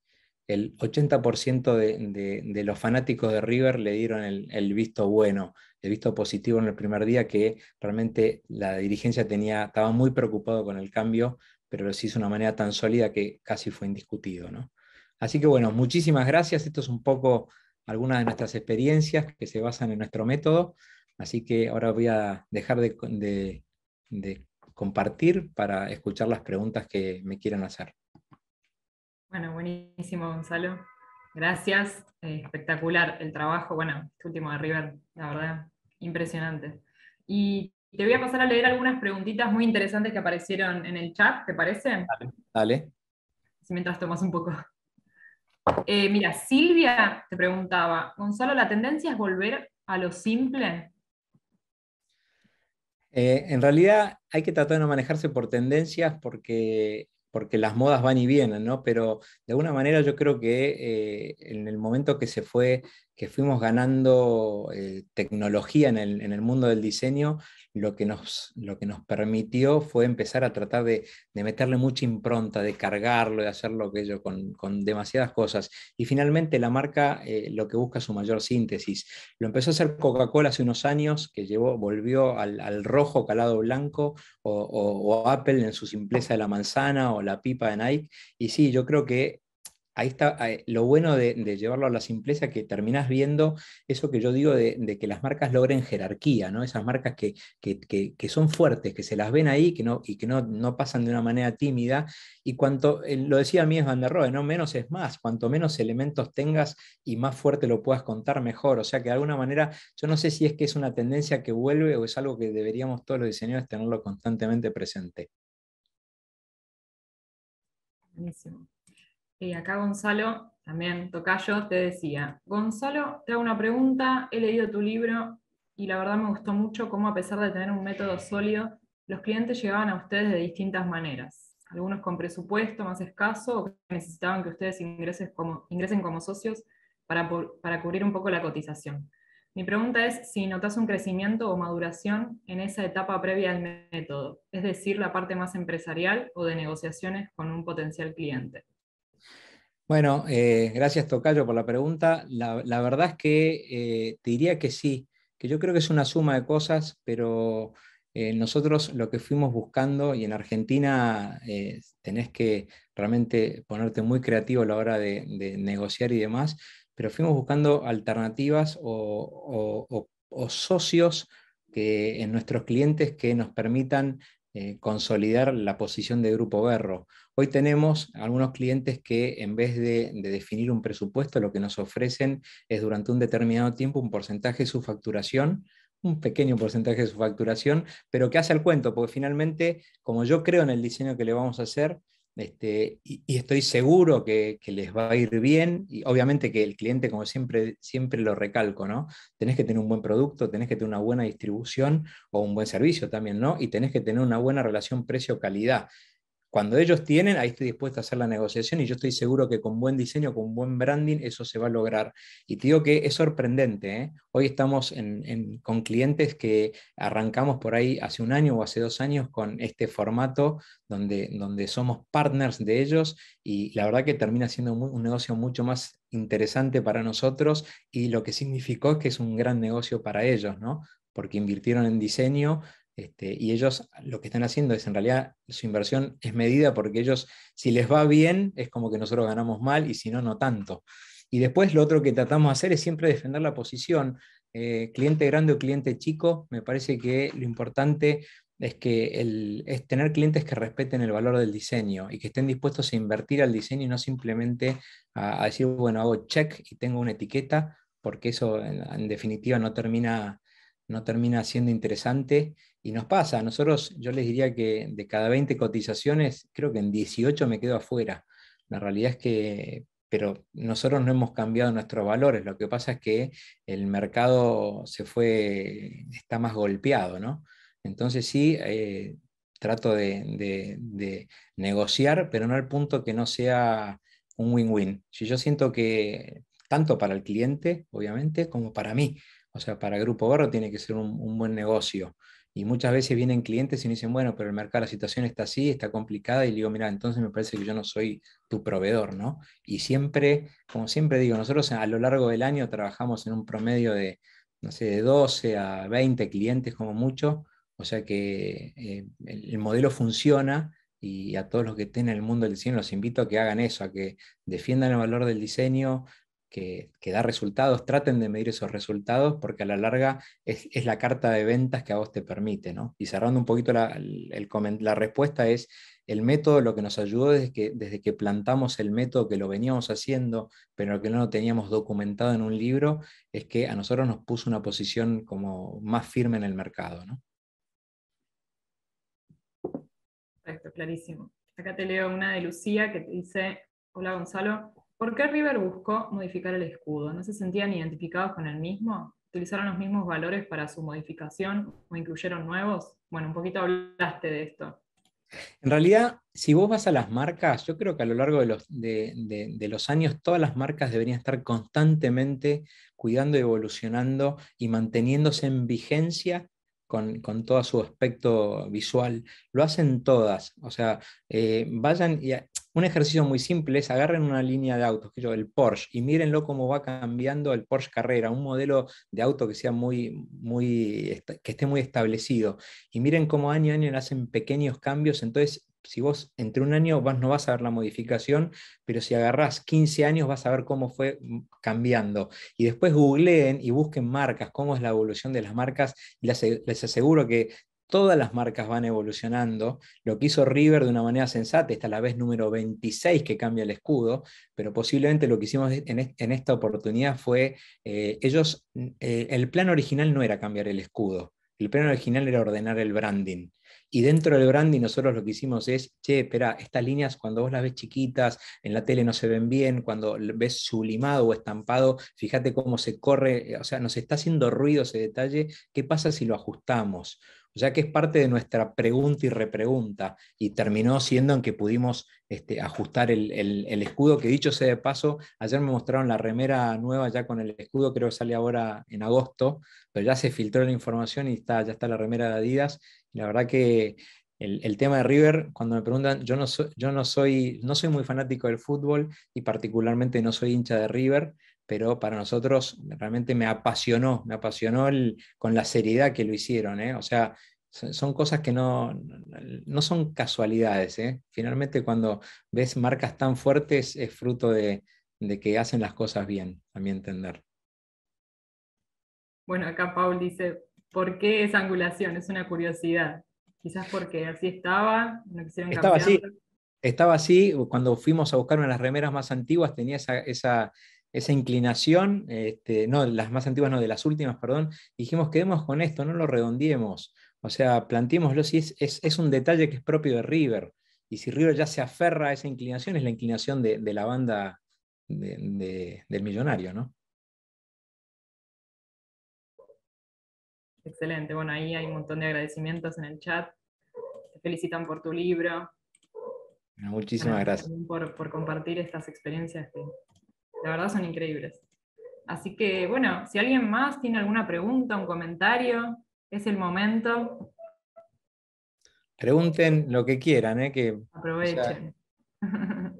el 80% de, los fanáticos de River le dieron el, visto bueno, el visto positivo en el primer día, que realmente la dirigencia tenía, estaba muy preocupado con el cambio, pero lo hizo de una manera tan sólida que casi fue indiscutido. ¿no? Así que bueno, muchísimas gracias. Esto es un poco algunas de nuestras experiencias que se basan en nuestro método. Así que ahora voy a dejar de compartir para escuchar las preguntas que me quieran hacer. Bueno, buenísimo, Gonzalo. Gracias. Eh, espectacular el trabajo. Bueno, este último de River, la verdad, impresionante. Y te voy a pasar a leer algunas preguntitas muy interesantes que aparecieron en el chat, ¿te parece? Dale. dale. Si mientras tomas un poco. Eh, mira, Silvia te preguntaba, Gonzalo, ¿la tendencia es volver a lo simple? Eh, en realidad hay que tratar de no manejarse por tendencias porque porque las modas van y vienen, ¿no? Pero de alguna manera yo creo que eh, en el momento que se fue, que fuimos ganando eh, tecnología en el, en el, mundo del diseño, lo que nos, lo que nos permitió fue empezar a tratar de, meterle mucha impronta, de cargarlo, de hacerlo aquello con, con demasiadas cosas. Y finalmente la marca eh, lo que busca su mayor síntesis. Lo empezó a hacer Coca-Cola hace unos años, que llevó, volvió al, rojo calado blanco, o, o Apple en su simpleza de la manzana, o la pipa de Nike. Y sí, yo creo que ahí está eh, lo bueno de, llevarlo a la simpleza que terminás viendo eso que yo digo de, que las marcas logren jerarquía, ¿no? Esas marcas que, son fuertes, que se las ven ahí que no, y que no, no pasan de una manera tímida. Y cuanto, eh, lo decía Mies van der Rohe, ¿no? Menos es más, cuanto menos elementos tengas y más fuerte lo puedas contar, mejor. O sea que de alguna manera, yo no sé si es que es una tendencia que vuelve o es algo que deberíamos todos los diseñadores tenerlo constantemente presente. Y acá Gonzalo, también Tocayo, te decía, Gonzalo, te hago una pregunta, he leído tu libro y la verdad me gustó mucho cómo a pesar de tener un método sólido, los clientes llegaban a ustedes de distintas maneras, algunos con presupuesto más escaso o que necesitaban que ustedes ingresen como, ingresen como socios para, para cubrir un poco la cotización. Mi pregunta es si notas un crecimiento o maduración en esa etapa previa al método, es decir, la parte más empresarial o de negociaciones con un potencial cliente. Bueno, eh, gracias Tocayo por la pregunta. La, verdad es que eh, te diría que sí, que yo creo que es una suma de cosas, pero eh, nosotros lo que fuimos buscando, y en Argentina tenés que realmente ponerte muy creativo a la hora de, negociar y demás, pero fuimos buscando alternativas o, socios que, en nuestros clientes que nos permitan consolidar la posición de Grupo Berro. Hoy tenemos algunos clientes que en vez de, definir un presupuesto, lo que nos ofrecen es durante un determinado tiempo un porcentaje de su facturación un pequeño porcentaje de su facturación, pero que hace el cuento, porque finalmente, como yo creo en el diseño que le vamos a hacer, este, y, estoy seguro que, les va a ir bien. Y obviamente que el cliente, como siempre, siempre lo recalco, ¿no? Tenés que tener un buen producto, tenés que tener una buena distribución o un buen servicio también, ¿no? Y tenés que tener una buena relación precio-calidad. Cuando ellos tienen, ahí estoy dispuesto a hacer la negociación y yo estoy seguro que con buen diseño, con buen branding, eso se va a lograr. Y te digo que es sorprendente. ¿eh? Hoy estamos con clientes que arrancamos por ahí hace un año o hace dos años con este formato donde, donde somos partners de ellos y la verdad que termina siendo un negocio mucho más interesante para nosotros y lo que significó es que es un gran negocio para ellos, ¿no? porque invirtieron en diseño, este, y ellos lo que están haciendo es, en realidad, su inversión es medida porque ellos, si les va bien, es como que nosotros ganamos mal y si no, no tanto. Y después lo otro que tratamos de hacer es siempre defender la posición. Eh, cliente grande o cliente chico, me parece que lo importante es que es tener clientes que respeten el valor del diseño y que estén dispuestos a invertir al diseño y no simplemente a, decir, bueno, hago check y tengo una etiqueta, porque eso en, definitiva no termina siendo interesante y nos pasa, nosotros yo les diría que de cada 20 cotizaciones, creo que en 18 me quedo afuera. La realidad es que, pero nosotros no hemos cambiado nuestros valores, lo que pasa es que el mercado se fue, está más golpeado, ¿no? Entonces sí, eh, trato de, negociar, pero no al punto que no sea un win-win. Si yo siento que, tanto para el cliente, obviamente, como para mí, o sea, para Grupo Barro tiene que ser un buen negocio. Y muchas veces vienen clientes y me dicen, bueno, pero el mercado, la situación está así, está complicada, y digo, mira, entonces me parece que yo no soy tu proveedor, ¿no? Y siempre, como siempre digo, nosotros a lo largo del año trabajamos en un promedio de, no sé, de 12 a 20 clientes como mucho, o sea que eh, el, el modelo funciona, y a todos los que estén en el mundo del diseño los invito a que hagan eso, a que defiendan el valor del diseño, que, da resultados, traten de medir esos resultados porque a la larga es, la carta de ventas que a vos te permite. ¿no? Y cerrando un poquito la, la respuesta es, el método lo que nos ayudó desde que, desde que plantamos el método que lo veníamos haciendo, pero que no lo teníamos documentado en un libro, es que a nosotros nos puso una posición como más firme en el mercado. ¿no? Perfecto, clarísimo. Acá te leo una de Lucía que te dice, hola Gonzalo, ¿Por qué River buscó modificar el escudo? ¿No se sentían identificados con el mismo? ¿Utilizaron los mismos valores para su modificación o incluyeron nuevos? Bueno, un poquito hablaste de esto. En realidad, si vos vas a las marcas, yo creo que a lo largo de los, años todas las marcas deberían estar constantemente cuidando, evolucionando y manteniéndose en vigencia con, todo su aspecto visual. Lo hacen todas, o sea, eh, vayan y... Un ejercicio muy simple es agarren una línea de autos, el Porsche, y mírenlo cómo va cambiando el Porsche Carrera, un modelo de auto que sea muy, muy, que esté muy establecido. Y miren cómo año a año hacen pequeños cambios. Entonces, si vos entre un año no vas a ver la modificación, pero si agarrás 15 años vas a ver cómo fue mm, cambiando. Y después googleen y busquen marcas, cómo es la evolución de las marcas. Y les aseguro que todas las marcas van evolucionando. Lo que hizo River de una manera sensata, esta es la vez número 26 que cambia el escudo, pero posiblemente lo que hicimos en, esta oportunidad fue, eh, ellos, eh, el plan original no era cambiar el escudo, el plan original era ordenar el branding. Y dentro del branding nosotros lo que hicimos es, che, espera, estas líneas cuando vos las ves chiquitas, en la tele no se ven bien, cuando ves sublimado o estampado, fíjate cómo se corre, eh, o sea, nos está haciendo ruido ese detalle, ¿qué pasa si lo ajustamos? ya que es parte de nuestra pregunta y repregunta y terminó siendo en que pudimos este, ajustar el, escudo, que dicho sea de paso, ayer me mostraron la remera nueva ya con el escudo, creo que sale ahora en agosto, pero ya se filtró la información y está, ya está la remera de Adidas. Y la verdad que el, tema de River, cuando me preguntan, yo, soy, no soy muy fanático del fútbol y particularmente no soy hincha de River, pero para nosotros realmente me apasionó, me apasionó con la seriedad que lo hicieron. ¿eh? O sea, son cosas que no, no son casualidades. ¿eh? Finalmente, cuando ves marcas tan fuertes, es fruto de, que hacen las cosas bien, a mi entender. Bueno, acá Paul dice, ¿por qué esa angulación? Es una curiosidad. Quizás porque así estaba, no quisieron estaba Así, estaba así, cuando fuimos a buscar una las remeras más antiguas, tenía esa, esa inclinación, este, no, las más antiguas, no, de las últimas, perdón, dijimos, quedemos con esto, no lo redondiemos. O sea, planteémoslo si es, un detalle que es propio de River. Y si River ya se aferra a esa inclinación, es la inclinación de, la banda del millonario, ¿no? Excelente, bueno, ahí hay un montón de agradecimientos en el chat. Te felicitan por tu libro. Muchísimas gracias. Por, por compartir estas experiencias que, la verdad son increíbles. Así que bueno, si alguien más tiene alguna pregunta, un comentario, es el momento. Pregunten lo que quieran, ¿eh? que aprovechen. no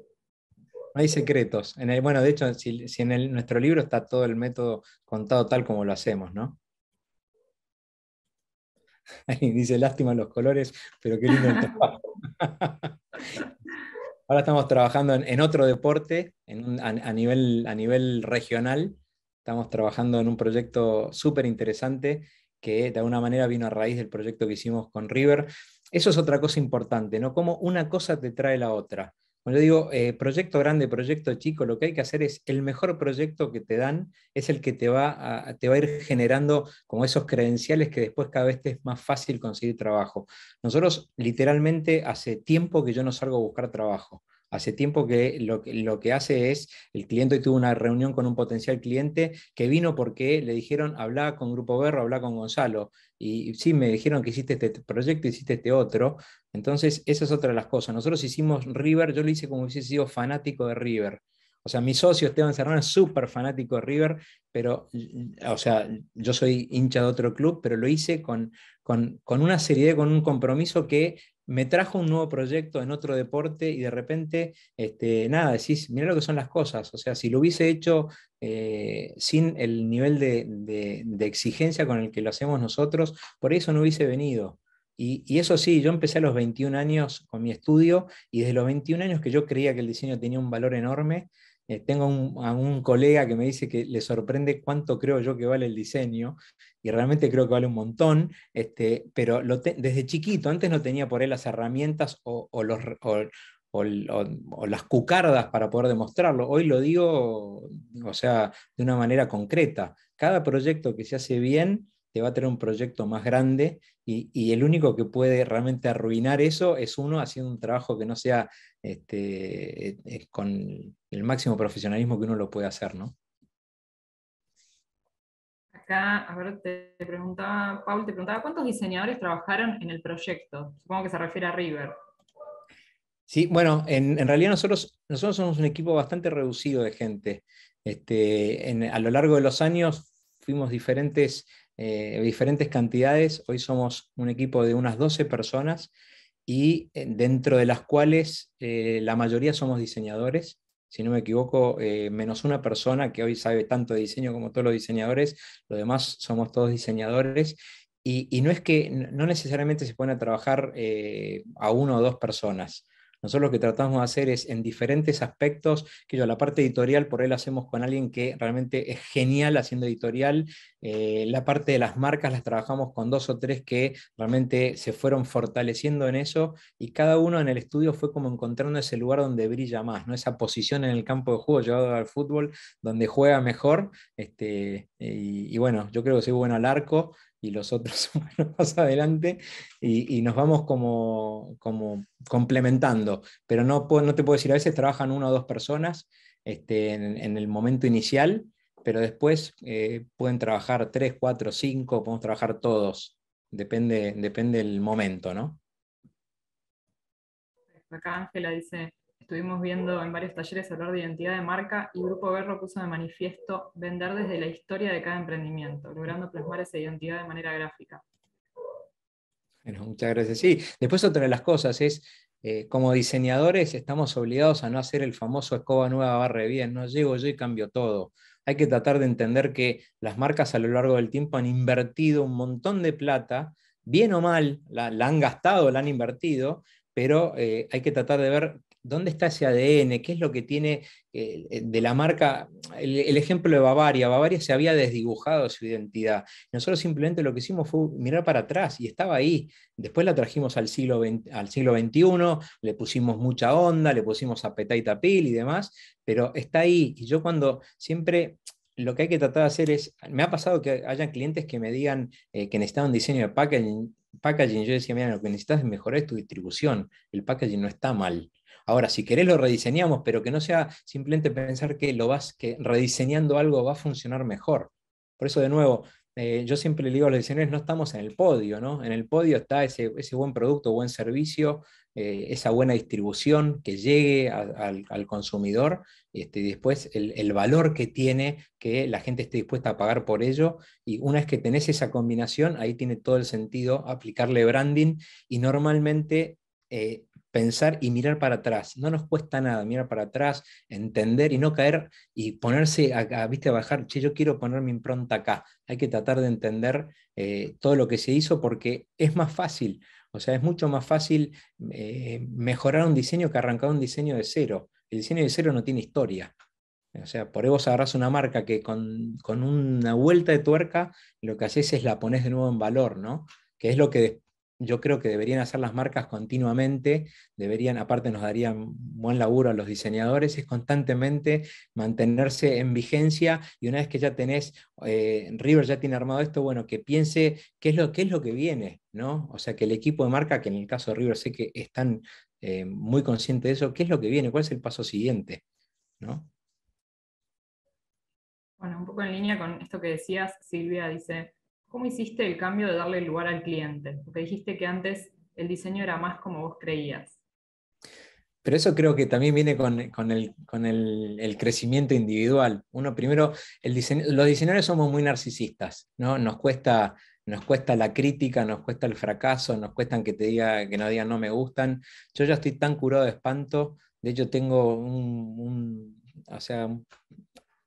hay secretos. bueno, de hecho, si, en nuestro libro está todo el método contado tal como lo hacemos, ¿no? *laughs* Ahí dice, lástima los colores, pero qué lindo el trabajo. *laughs* Ahora estamos trabajando en, otro deporte, a, nivel, a nivel regional. Estamos trabajando en un proyecto súper interesante que de alguna manera vino a raíz del proyecto que hicimos con River. Eso es otra cosa importante, ¿no? Cómo una cosa te trae la otra. Cuando yo digo, eh, proyecto grande, proyecto chico, lo que hay que hacer es el mejor proyecto que te dan, es el que te va a, te va a ir generando como esos credenciales que después cada vez te es más fácil conseguir trabajo. Nosotros literalmente hace tiempo que yo no salgo a buscar trabajo. Hace tiempo que lo, que hace es, el cliente tuvo una reunión con un potencial cliente que vino porque le dijeron, habla con Grupo Berro, habla con Gonzalo. Y, sí, me dijeron que hiciste este proyecto, hiciste este otro. Entonces, esa es otra de las cosas. Nosotros hicimos River, yo lo hice como si hubiese sido fanático de River. O sea, mi socio Esteban Serrano es súper fanático de River, pero, o sea, yo soy hincha de otro club, pero lo hice con, con, con una seriedad, con un compromiso que me trajo un nuevo proyecto en otro deporte y de repente, este, nada, decís, mira lo que son las cosas. O sea, si lo hubiese hecho eh, sin el nivel de, exigencia con el que lo hacemos nosotros, por eso no hubiese venido. Y, y, eso sí, yo empecé a los 21 años con mi estudio y desde los 21 años que yo creía que el diseño tenía un valor enorme, eh, tengo un, a un colega que me dice que le sorprende cuánto creo yo que vale el diseño, y realmente creo que vale un montón, este, pero desde chiquito, antes no tenía por él las herramientas o, las cucardas para poder demostrarlo. Hoy lo digo, o sea, de una manera concreta. Cada proyecto que se hace bien te va a tener un proyecto más grande y, el único que puede realmente arruinar eso es uno haciendo un trabajo que no sea este, eh, eh, con el máximo profesionalismo que uno lo puede hacer, ¿no? Acá, a ver, te preguntaba, Paul, te preguntaba cuántos diseñadores trabajaron en el proyecto. Supongo que se refiere a River. Sí, bueno, en, realidad nosotros, nosotros somos un equipo bastante reducido de gente. Este, a lo largo de los años fuimos diferentes eh, diferentes cantidades. Hoy somos un equipo de unas 12 personas y eh, dentro de las cuales eh, la mayoría somos diseñadores. Si no me equivoco, menos una persona que hoy sabe tanto de diseño como todos los diseñadores, los demás somos todos diseñadores. Y, no es que no necesariamente se pone a trabajar a uno o dos personas. Nosotros lo que tratamos de hacer es en diferentes aspectos, que yo la parte editorial por él hacemos con alguien que realmente es genial haciendo editorial, eh, la parte de las marcas las trabajamos con dos o tres que realmente se fueron fortaleciendo en eso y cada uno en el estudio fue como encontrando ese lugar donde brilla más, ¿no? esa posición en el campo de juego llevado al fútbol donde juega mejor. Este, y, y bueno, yo creo que soy bueno al arco, y los otros *laughs* más adelante y, nos vamos como, como complementando. Pero no, no te puedo decir, a veces trabajan una o dos personas este, en, el momento inicial, pero después eh, pueden trabajar tres, cuatro, cinco, podemos trabajar todos. Depende, depende del momento, ¿no? Acá Ángela dice, estuvimos viendo en varios talleres hablar de identidad de marca y Grupo Berro puso de manifiesto vender desde la historia de cada emprendimiento, logrando plasmar esa identidad de manera gráfica. Bueno, muchas gracias. Sí, después otra de las cosas es, eh, como diseñadores estamos obligados a no hacer el famoso escoba nueva barre bien, no llego yo y cambio todo. Hay que tratar de entender que las marcas a lo largo del tiempo han invertido un montón de plata, bien o mal, la, han gastado, la han invertido, pero eh, hay que tratar de ver ¿Dónde está ese ADN? ¿Qué es lo que tiene eh, de la marca? El, ejemplo de Bavaria. Bavaria se había desdibujado su identidad. Nosotros simplemente lo que hicimos fue mirar para atrás y estaba ahí. Después la trajimos al siglo, al siglo XXI, le pusimos mucha onda, le pusimos apetita a pil y demás, pero está ahí. Y yo cuando siempre lo que hay que tratar de hacer es, me ha pasado que hayan clientes que me digan eh, que necesitan un diseño de packaging, packaging, yo decía, mira, lo que necesitas es mejorar tu distribución, el packaging no está mal, Ahora, si querés lo rediseñamos, pero que no sea simplemente pensar que lo vas, que rediseñando algo va a funcionar mejor. Por eso, de nuevo, eh, yo siempre le digo a los diseñadores, no estamos en el podio, ¿no? En el podio está ese, buen producto, buen servicio, eh, esa buena distribución que llegue al, consumidor este, y después el, valor que tiene que la gente esté dispuesta a pagar por ello. Y una vez que tenés esa combinación, ahí tiene todo el sentido aplicarle branding y normalmente... Eh, pensar y mirar para atrás. No nos cuesta nada mirar para atrás, entender y no caer y ponerse a, ¿viste? a bajar, che, yo quiero poner mi impronta acá. Hay que tratar de entender eh, todo lo que se hizo porque es más fácil. O sea, es mucho más fácil eh, mejorar un diseño que arrancar un diseño de cero. El diseño de cero no tiene historia. O sea, por ahí vos agarrás una marca que con, una vuelta de tuerca lo que haces es la pones de nuevo en valor, ¿no? Que es lo que después yo creo que deberían hacer las marcas continuamente, deberían, aparte nos darían buen laburo a los diseñadores, es constantemente mantenerse en vigencia y una vez que ya tenés, eh, River ya tiene armado esto, bueno, que piense qué es lo, qué es lo que viene, ¿no? O sea, que el equipo de marca, que en el caso de River sé que están eh, muy conscientes de eso, qué es lo que viene, cuál es el paso siguiente, ¿no? Bueno, un poco en línea con esto que decías, Silvia dice, ¿Cómo hiciste el cambio de darle lugar al cliente? Porque dijiste que antes el diseño era más como vos creías. Pero eso creo que también viene con, el, crecimiento individual. Uno primero, el los diseñadores somos muy narcisistas, ¿no? Nos cuesta, nos cuesta la crítica, nos cuesta el fracaso, nos cuesta que, te diga, que no digan no me gustan. Yo ya estoy tan curado de espanto, de hecho tengo un,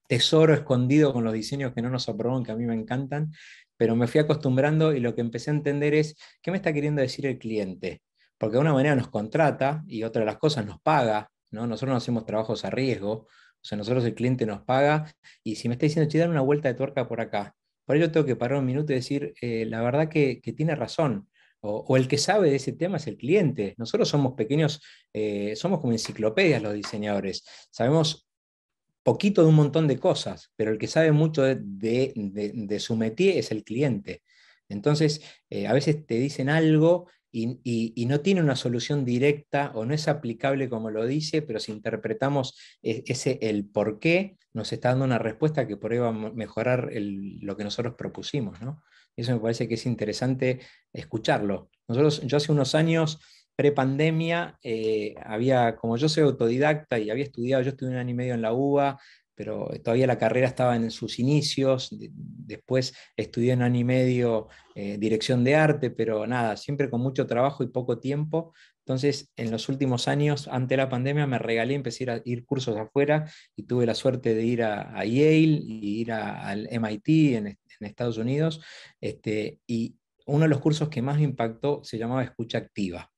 tesoro escondido con los diseños que no nos aprobaron, que a mí me encantan, pero me fui acostumbrando y lo que empecé a entender es qué me está queriendo decir el cliente. Porque de una manera nos contrata y otra de las cosas nos paga, ¿no? Nosotros no hacemos trabajos a riesgo, o sea, nosotros el cliente nos paga y si me está diciendo, che, dar una vuelta de tuerca por acá, por ello tengo que parar un minuto y decir, eh, la verdad que, tiene razón. O, el que sabe de ese tema es el cliente. Nosotros somos pequeños, eh, somos como enciclopedias los diseñadores. Sabemos poquito de un montón de cosas, pero el que sabe mucho de, su métier es el cliente. Entonces, eh, a veces te dicen algo y, no tiene una solución directa o no es aplicable como lo dice, pero si interpretamos e, ese el por qué, nos está dando una respuesta que por ahí va a mejorar lo que nosotros propusimos. ¿no? Eso me parece que es interesante escucharlo. Nosotros, yo hace unos años prepandemia, eh, había, como yo soy autodidacta y había estudiado, yo estuve un año y medio en la UBA, pero eh, todavía la carrera estaba en sus inicios, después estudié un año y medio eh, dirección de arte, pero nada, siempre con mucho trabajo y poco tiempo. Entonces, en los últimos años, ante la pandemia, me regalé, empecé a ir, cursos afuera y tuve la suerte de ir a, Yale y ir al MIT en, Estados Unidos. Este, y uno de los cursos que más me impactó se llamaba Escucha Activa.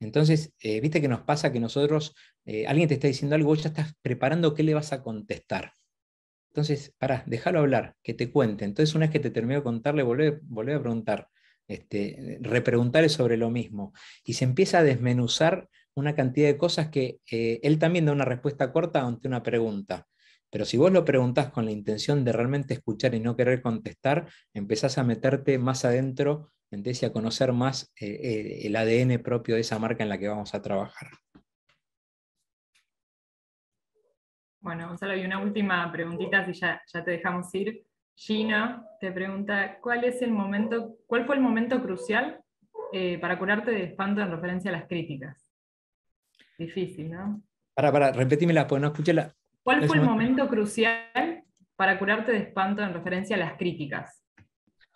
Entonces, eh, viste que nos pasa que nosotros, eh, alguien te está diciendo algo, vos ya estás preparando qué le vas a contestar. Entonces, pará, déjalo hablar, que te cuente. Entonces, una vez que te termino de contarle, volver a preguntar, este, repreguntarle sobre lo mismo. Y se empieza a desmenuzar una cantidad de cosas que eh, él también da una respuesta corta ante una pregunta. Pero si vos lo preguntás con la intención de realmente escuchar y no querer contestar, empezás a meterte más adentro y a conocer más eh, eh, el ADN propio de esa marca en la que vamos a trabajar. Bueno, Gonzalo, y una última preguntita, si ya, te dejamos ir. Gina te pregunta, ¿cuál, es el momento, ¿cuál fue el momento crucial eh, para curarte de espanto en referencia a las críticas? Difícil, ¿no? Para, para, repetímela, porque no escuché la... ¿Cuál fue el momento crucial para curarte de espanto en referencia a las críticas?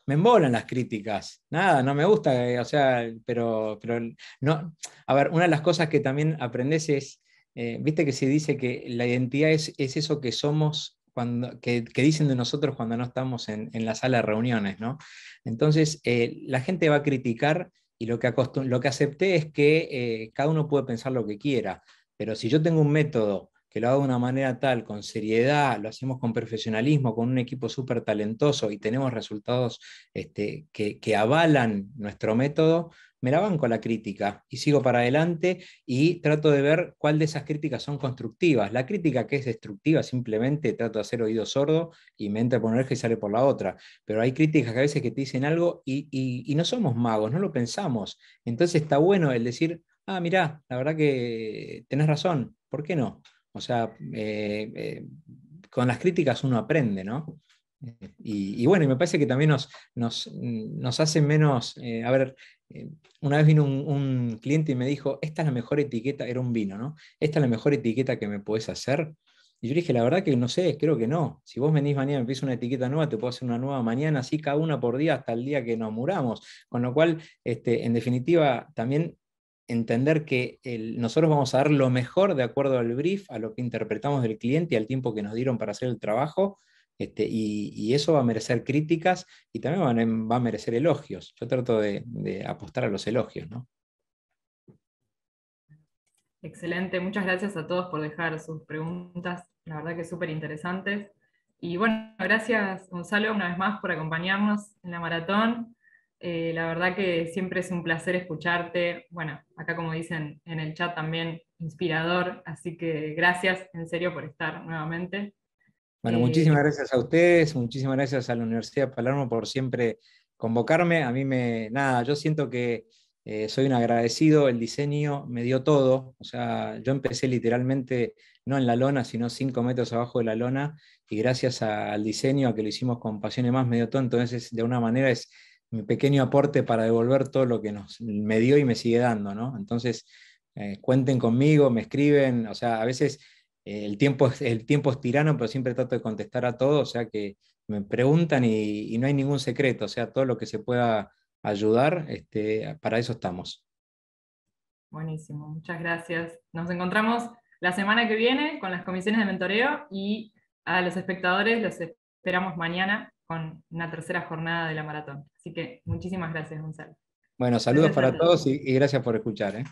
me embolan las críticas. Nada, no me gusta, eh, o sea, pero, pero no. A ver, una de las cosas que también aprendes es, eh, viste que se dice que la identidad es, es eso que somos. Cuando, que, dicen de nosotros cuando no estamos en, la sala de reuniones, ¿no? Entonces, eh, la gente va a criticar y lo que, lo que acepté es que cada uno puede pensar lo que quiera, pero si yo tengo un método que lo hago de una manera tal, con seriedad, lo hacemos con profesionalismo, con un equipo súper talentoso y tenemos resultados este, que, avalan nuestro método, me la banco la crítica y sigo para adelante y trato de ver cuál de esas críticas son constructivas. La crítica que es destructiva simplemente trato de hacer oído sordo y me entra por una oreja y sale por la otra. Pero hay críticas que a veces que te dicen algo y, y no somos magos, no lo pensamos. Entonces está bueno el decir, ah, mirá, la verdad que tenés razón, ¿por qué no? O sea, eh, eh, con las críticas uno aprende, ¿no? Y, bueno, y me parece que también nos, nos, hace menos, eh, a ver, una vez vino un, cliente y me dijo, esta es la mejor etiqueta, era un vino, ¿no? Esta es la mejor etiqueta que me podés hacer. Y yo le dije, la verdad que no sé, creo que no. Si vos venís mañana y me pides una etiqueta nueva, te puedo hacer una nueva mañana, así cada una por día hasta el día que nos muramos. Con lo cual, este, en definitiva, también entender que nosotros vamos a dar lo mejor de acuerdo al brief, a lo que interpretamos del cliente y al tiempo que nos dieron para hacer el trabajo, este, y, eso va a merecer críticas y también em, va a merecer elogios. Yo trato de, apostar a los elogios, ¿no? Excelente, muchas gracias a todos por dejar sus preguntas, la verdad que súper interesantes. Y bueno, gracias Gonzalo una vez más por acompañarnos en la maratón. Eh, la verdad que siempre es un placer escucharte. Bueno, acá como dicen en el chat también, inspirador. Así que gracias en serio por estar nuevamente. Bueno, eh, muchísimas gracias a ustedes, muchísimas gracias a la Universidad de Palermo por siempre convocarme. A mí me, nada, yo siento que eh, soy un agradecido, el diseño me dio todo, o sea, yo empecé literalmente no en la lona, sino cinco metros abajo de la lona, y gracias al diseño, a que lo hicimos con Pasión y más, me dio todo, entonces de una manera es mi pequeño aporte para devolver todo lo que nos, me dio y me sigue dando, ¿no? Entonces, eh, cuenten conmigo, me escriben, o sea, a veces eh, el, tiempo es, el tiempo tirano, pero siempre trato de contestar a todo, o sea, que me preguntan y, no hay ningún secreto, o sea, todo lo que se pueda ayudar, este, para eso estamos. Buenísimo, muchas gracias. Nos encontramos la semana que viene con las comisiones de mentoreo y a los espectadores los esperamos mañana con una tercera jornada de la maratón. Así que muchísimas gracias, Gonzalo. Bueno, saludos para todos y, gracias por escuchar. ¿eh?